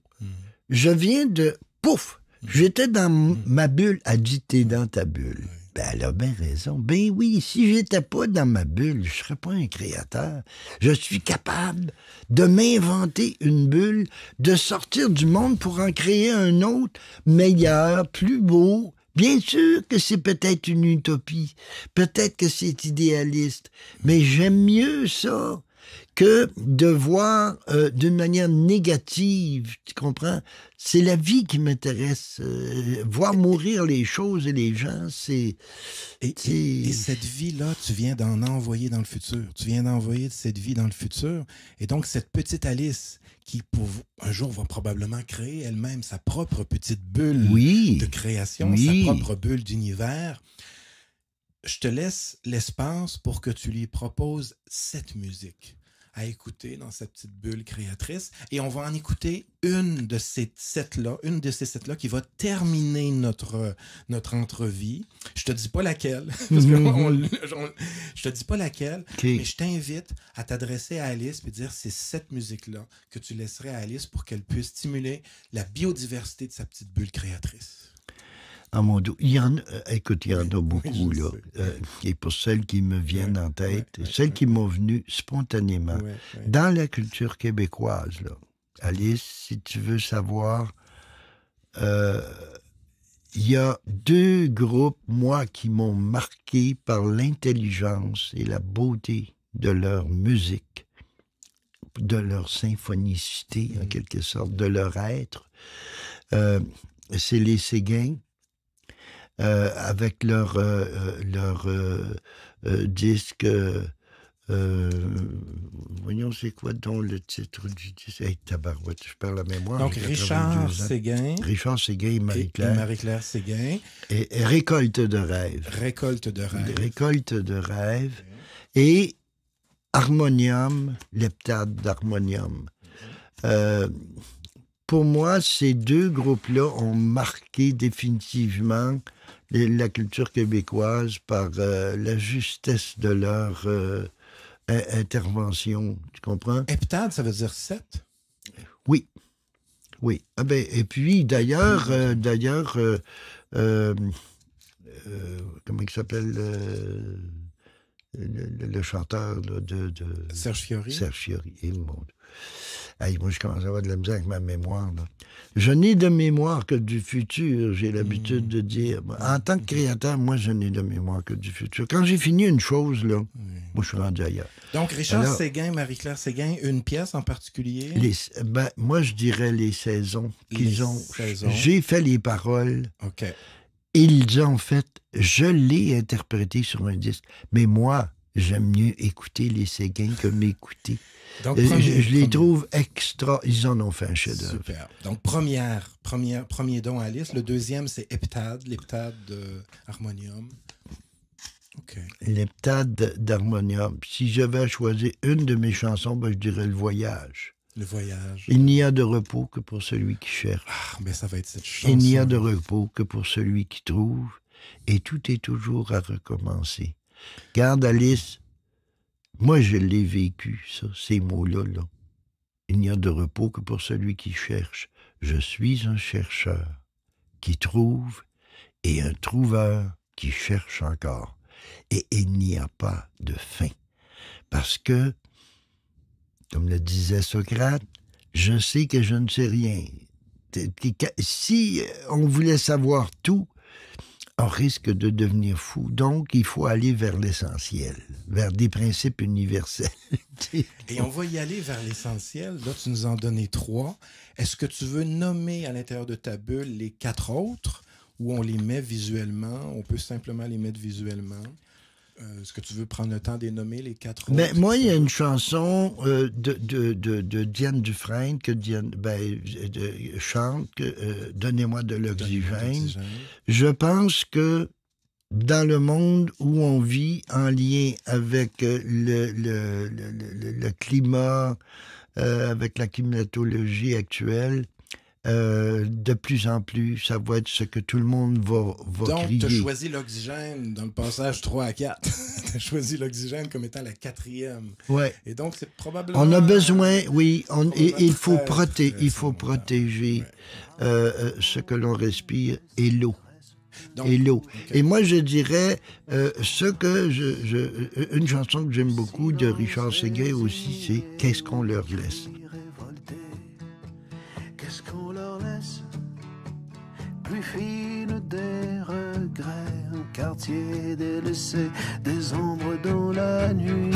Je viens de. Pouf! J'étais dans ma bulle. Elle dans ta bulle. Ben, elle a bien raison. Ben oui, si j'étais pas dans ma bulle, je serais pas un créateur. Je suis capable de m'inventer une bulle, de sortir du monde pour en créer un autre, meilleur, plus beau. Bien sûr que c'est peut-être une utopie, peut-être que c'est idéaliste, mais j'aime mieux ça que de voir euh, d'une manière négative, tu comprends? C'est la vie qui m'intéresse. Euh, voir mourir les choses et les gens, c'est... Et, cette vie-là, tu viens d'en envoyer dans le futur. Tu viens d'envoyer cette vie dans le futur. Et donc, cette petite Alice qui, pour un jour, va probablement créer elle-même sa propre petite bulle de création, sa propre bulle d'univers je te laisse l'espace pour que tu lui proposes cette musique à écouter dans cette petite bulle créatrice. Et on va en écouter une de ces sept-là, une de ces sept-là qui va terminer notre, notre entrevue. Je te dis pas laquelle, parce que mhm. je te dis pas laquelle, mais je t'invite à t'adresser à Alice et dire c'est cette musique-là que tu laisserais à Alice pour qu'elle puisse stimuler la biodiversité de sa petite bulle créatrice. Il y en, euh, écoute, il y en a beaucoup, là. et euh, pour celles qui me viennent en tête, celles qui m'ont venu spontanément. Dans la culture québécoise, là, Alice, si tu veux savoir, euh, il y a deux groupes, moi, qui m'ont marqué par l'intelligence et la beauté de leur musique, de leur symphonicité, en mm-hmm. quelque sorte, de leur être. c'est les Séguins euh, avec leur, euh, euh, leur disque. voyons, c'est quoi dans le titre du disque hey, Tabarouette, je perds la mémoire. Donc, Richard Séguin. Richard Séguin et Marie-Claire. Marie-Claire Séguin. Et, Récolte de rêves. Récolte de rêves. Récolte de rêve. Et harmonium, leptade d'harmonium. pour moi, ces deux groupes-là ont marqué définitivement et la culture québécoise par euh, la justesse de leur euh, intervention. Tu comprends? Heptade, ça veut dire sept? Oui. Oui. Ah ben, et puis, d'ailleurs, euh, d'ailleurs, comment il s'appelle? Le, chanteur de, de, Serge Fiori. Serge Fiori, et eh, le monde moi, je commence à avoir de la misère avec ma mémoire. Je n'ai de mémoire que du futur, j'ai l'habitude de dire. Mm. En tant que créateur, moi, je n'ai de mémoire que du futur. Quand j'ai fini une chose, là, moi, je suis rendu ailleurs. Donc, Richard Séguin, Marie-Claire Séguin, une pièce en particulier? Ben, moi, je dirais les saisons qu'ils ont. J'ai fait les paroles. OK. Ils ont fait, je l'ai interprété sur un disque. Mais moi, j'aime mieux écouter les Séguins que m'écouter. Euh, je, les trouve extra. Ils en ont fait un chef-d'œuvre. Donc, première, première, premier don à Alice. Le deuxième, c'est Heptade, l'heptade d'harmonium. Okay. L'heptade d'harmonium. Si j'avais choisir une de mes chansons, ben, je dirais Le Voyage. Le voyage. Il n'y a de repos que pour celui qui cherche. Ah, mais ça va être cette chanson. Il n'y a de repos que pour celui qui trouve. Et tout est toujours à recommencer. Garde Alice, moi je l'ai vécu, ça, ces mots Là. Il n'y a de repos que pour celui qui cherche. Je suis un chercheur qui trouve et un trouveur qui cherche encore. Et il n'y a pas de fin. Parce que, comme le disait Socrate, je sais que je ne sais rien. Si on voulait savoir tout, on risque de devenir fou. Donc, il faut aller vers l'essentiel, vers des principes universels. Et on va y aller vers l'essentiel. Là, tu nous en donnais trois. Est-ce que tu veux nommer à l'intérieur de ta bulle les quatre autres ou on les met visuellement? On peut simplement les mettre visuellement? Euh, est-ce que tu veux prendre le temps d'énommer les quatre autres? moi, il y a une chanson euh, de, de, de, Diane Dufresne que Diane ben, euh, chante, Donnez-moi de l'oxygène. Je pense que dans le monde où on vit en lien avec le, le, le, le climat, avec la climatologie actuelle, euh, de plus en plus, ça va être ce que tout le monde va, va Donc, Donc, tu as choisi l'oxygène dans le passage 3 à 4. tu as choisi l'oxygène comme étant la quatrième. Ouais. Et donc, c'est probablement... On a besoin, oui, on, il faut, il faut protéger euh, euh, ce que l'on respire et l'eau. et l'eau. Et moi, je dirais ce que une chanson que j'aime beaucoup de Richard Seguin aussi, c'est Qu'est-ce qu'on leur laisse. plus fine des regrets, un quartier délaissé, des ombres dans la nuit.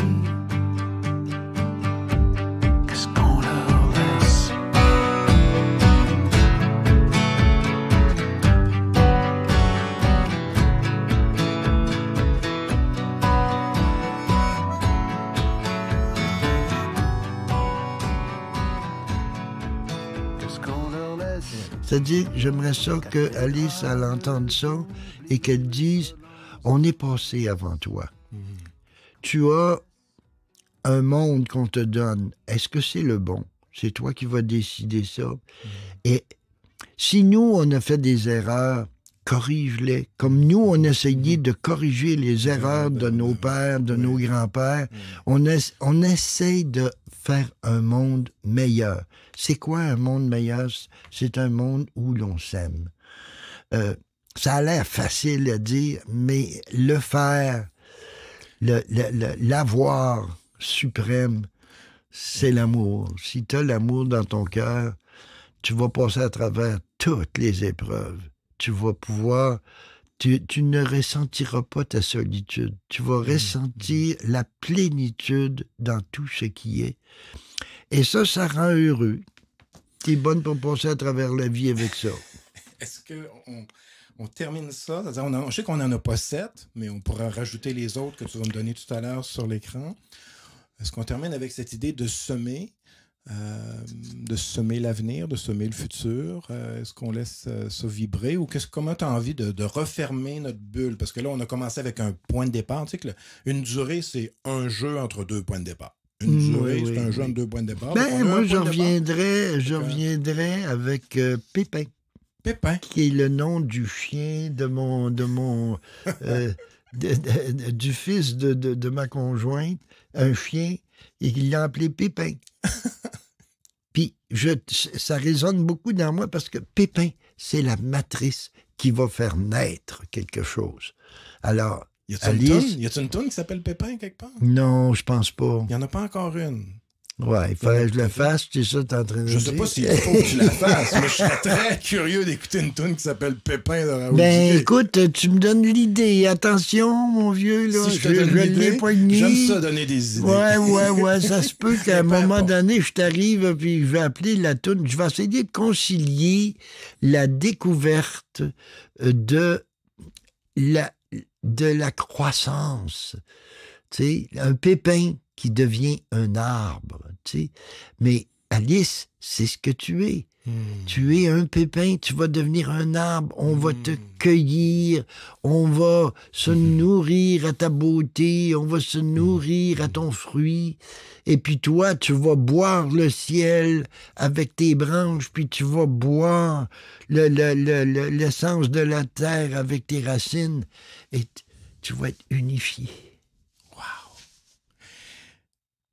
C'est-à-dire, j'aimerais ça que Alice, elle entende ça et qu'elle dise On est passé avant toi. Mhm. Tu as un monde qu'on te donne. Est-ce que c'est le bon C'est toi qui vas décider ça. Mhm. Et si nous, on a fait des erreurs, corrige-les. Comme nous, on essayé mhm. de corriger les erreurs de nos pères, de nos grands-pères, on, on essaye de faire un monde meilleur. C'est quoi un monde meilleur? C'est un monde où l'on s'aime. Euh, ça a l'air facile à dire, mais le faire, l'avoir suprême, c'est l'amour. Si tu as l'amour dans ton cœur, tu vas passer à travers toutes les épreuves. Tu vas pouvoir tu, ne ressentiras pas ta solitude. Tu vas mmh, ressentir mmh. la plénitude dans tout ce qui est. Et ça, ça rend heureux. es bonne pour penser à travers la vie avec ça. Est-ce qu'on termine ça? On je sais qu'on n'en a pas sept, mais on pourra rajouter les autres que tu vas me donner tout à l'heure sur l'écran. Est-ce qu'on termine avec cette idée de semer euh, de semer l'avenir, de semer le futur? Euh, est-ce qu'on laisse euh, ça vibrer ou comment tu as envie de, refermer notre bulle? Parce que là, on a commencé avec un point de départ. Tu sais une durée, c'est un jeu entre deux points de départ. Une mm, durée, c'est un jeu entre deux points de départ. Ben, moi, je reviendrai, je reviendrai avec Pépin. Pépin. Qui est le nom du chien de mon. De mon du fils de, ma conjointe, un chien, et il l'a appelé Pépin. Puis je, ça résonne beaucoup dans moi parce que Pépin, c'est la matrice qui va faire naître quelque chose. Alors, y a-t-il une toune qui s'appelle Pépin quelque part? Non, je pense pas. Il n'y en a pas encore une. Ouais, il faudrait que je le fasse, tu sais, t'es en train de Je sais pas s'il faut que je la fasse mais je serais très curieux d'écouter une tune qui s'appelle Pépin de Raoul. Ben écoute, tu me donnes l'idée. Attention, mon vieux, là, si je, je, je donne J'aime ça donner des idées. Ouais, ouais, ouais, ça se peut qu'à un moment donné, je t'arrive puis je vais appeler la tune. Je vais essayer de concilier la découverte euh, de la, de la croissance. Tu sais, un pépin qui devient un arbre mais Alice, c'est ce que tu es. Hmm. Tu es un pépin, tu vas devenir un arbre, on va te hmm. cueillir, on va se hmm. nourrir à ta beauté, on va se nourrir à ton fruit, et puis toi, tu vas boire le ciel avec tes branches, puis tu vas boire l'essence de la terre avec tes racines, et tu vas être unifié.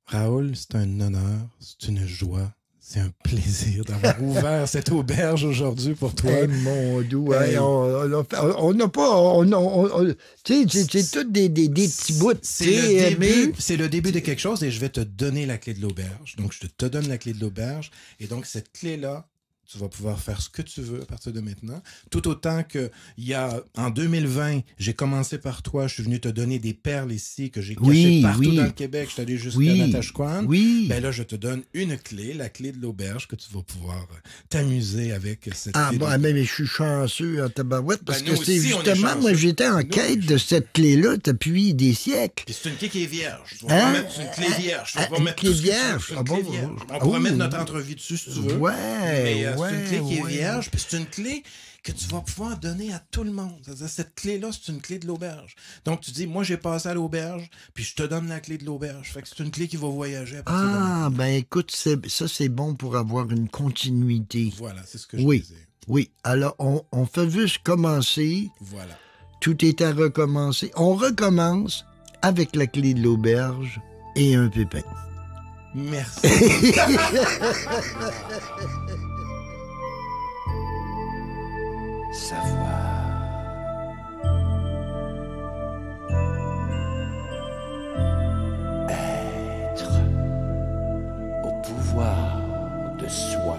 Raoul, c'est un honneur, c'est une joie, c'est un plaisir d'avoir ouvert cette auberge aujourd'hui pour toi. Eh, mon hein, eh. on n'a pas. tu sais, c'est tout des, petits bouts. C'est le, c'est le début de quelque chose et je vais te donner la clé de l'auberge. Donc, je te donne la clé de l'auberge. Et donc, cette clé-là, tu vas pouvoir faire ce que tu veux à partir de maintenant. Tout autant que il y a en 2020, j'ai commencé par toi, je suis venu te donner des perles ici que j'ai cachées partout dans le Québec. Je suis allé jusqu'à oui, Natashquan. Oui. Ben là, je te donne une clé, la clé de l'auberge que tu vas pouvoir euh, t'amuser avec cette. Ah clé bon, ah, mais, mais je suis chanceux en euh, tabarouette parce ben, que c'est justement moi j'étais en quête de cette clé là depuis des siècles. c'est une clé qui est vierge. On hein? mettre une clé ah, vierge. On va mettre une clé vierge. On va mettre notre entrevue dessus si tu veux. Ouais. Euh, c'est une clé qui est vierge, puis c'est une clé que tu vas pouvoir donner à tout le monde. Cette clé-là, c'est une clé de l'auberge. Donc, tu dis, moi, j'ai passé à l'auberge, puis je te donne la clé de l'auberge. Fait que c'est une clé qui va voyager. À ah, ben écoute, ça, c'est bon pour avoir une continuité. Voilà, c'est ce que je disais. Oui, alors, on, on fait juste commencer. Voilà. Tout est à recommencer. On recommence avec la clé de l'auberge et un pépin. Merci. savoir. Être au pouvoir de soi.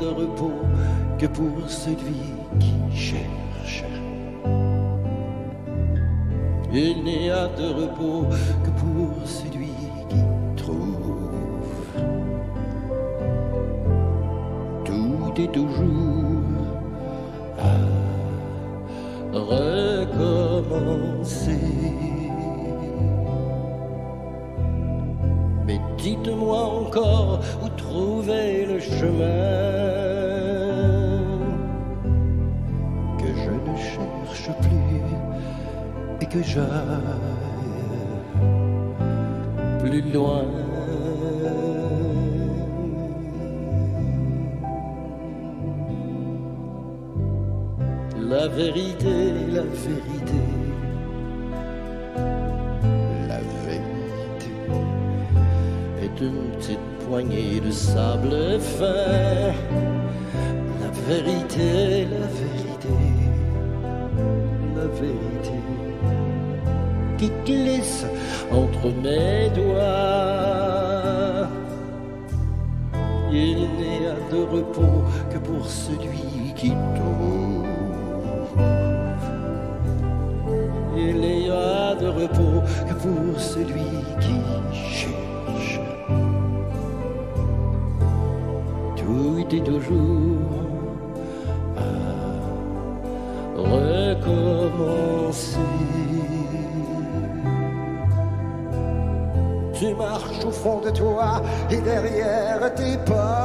de repos que pour celui qui cherche. Il n'y a de repos que pour celui qui trouve. Tout est toujours à recommencer. Mais dites-moi encore où trouver le chemin. plus loin. La vérité, la vérité, la vérité est une petite poignée de sable fin. La vérité glisse entre mes fond de toi et derrière tes pas.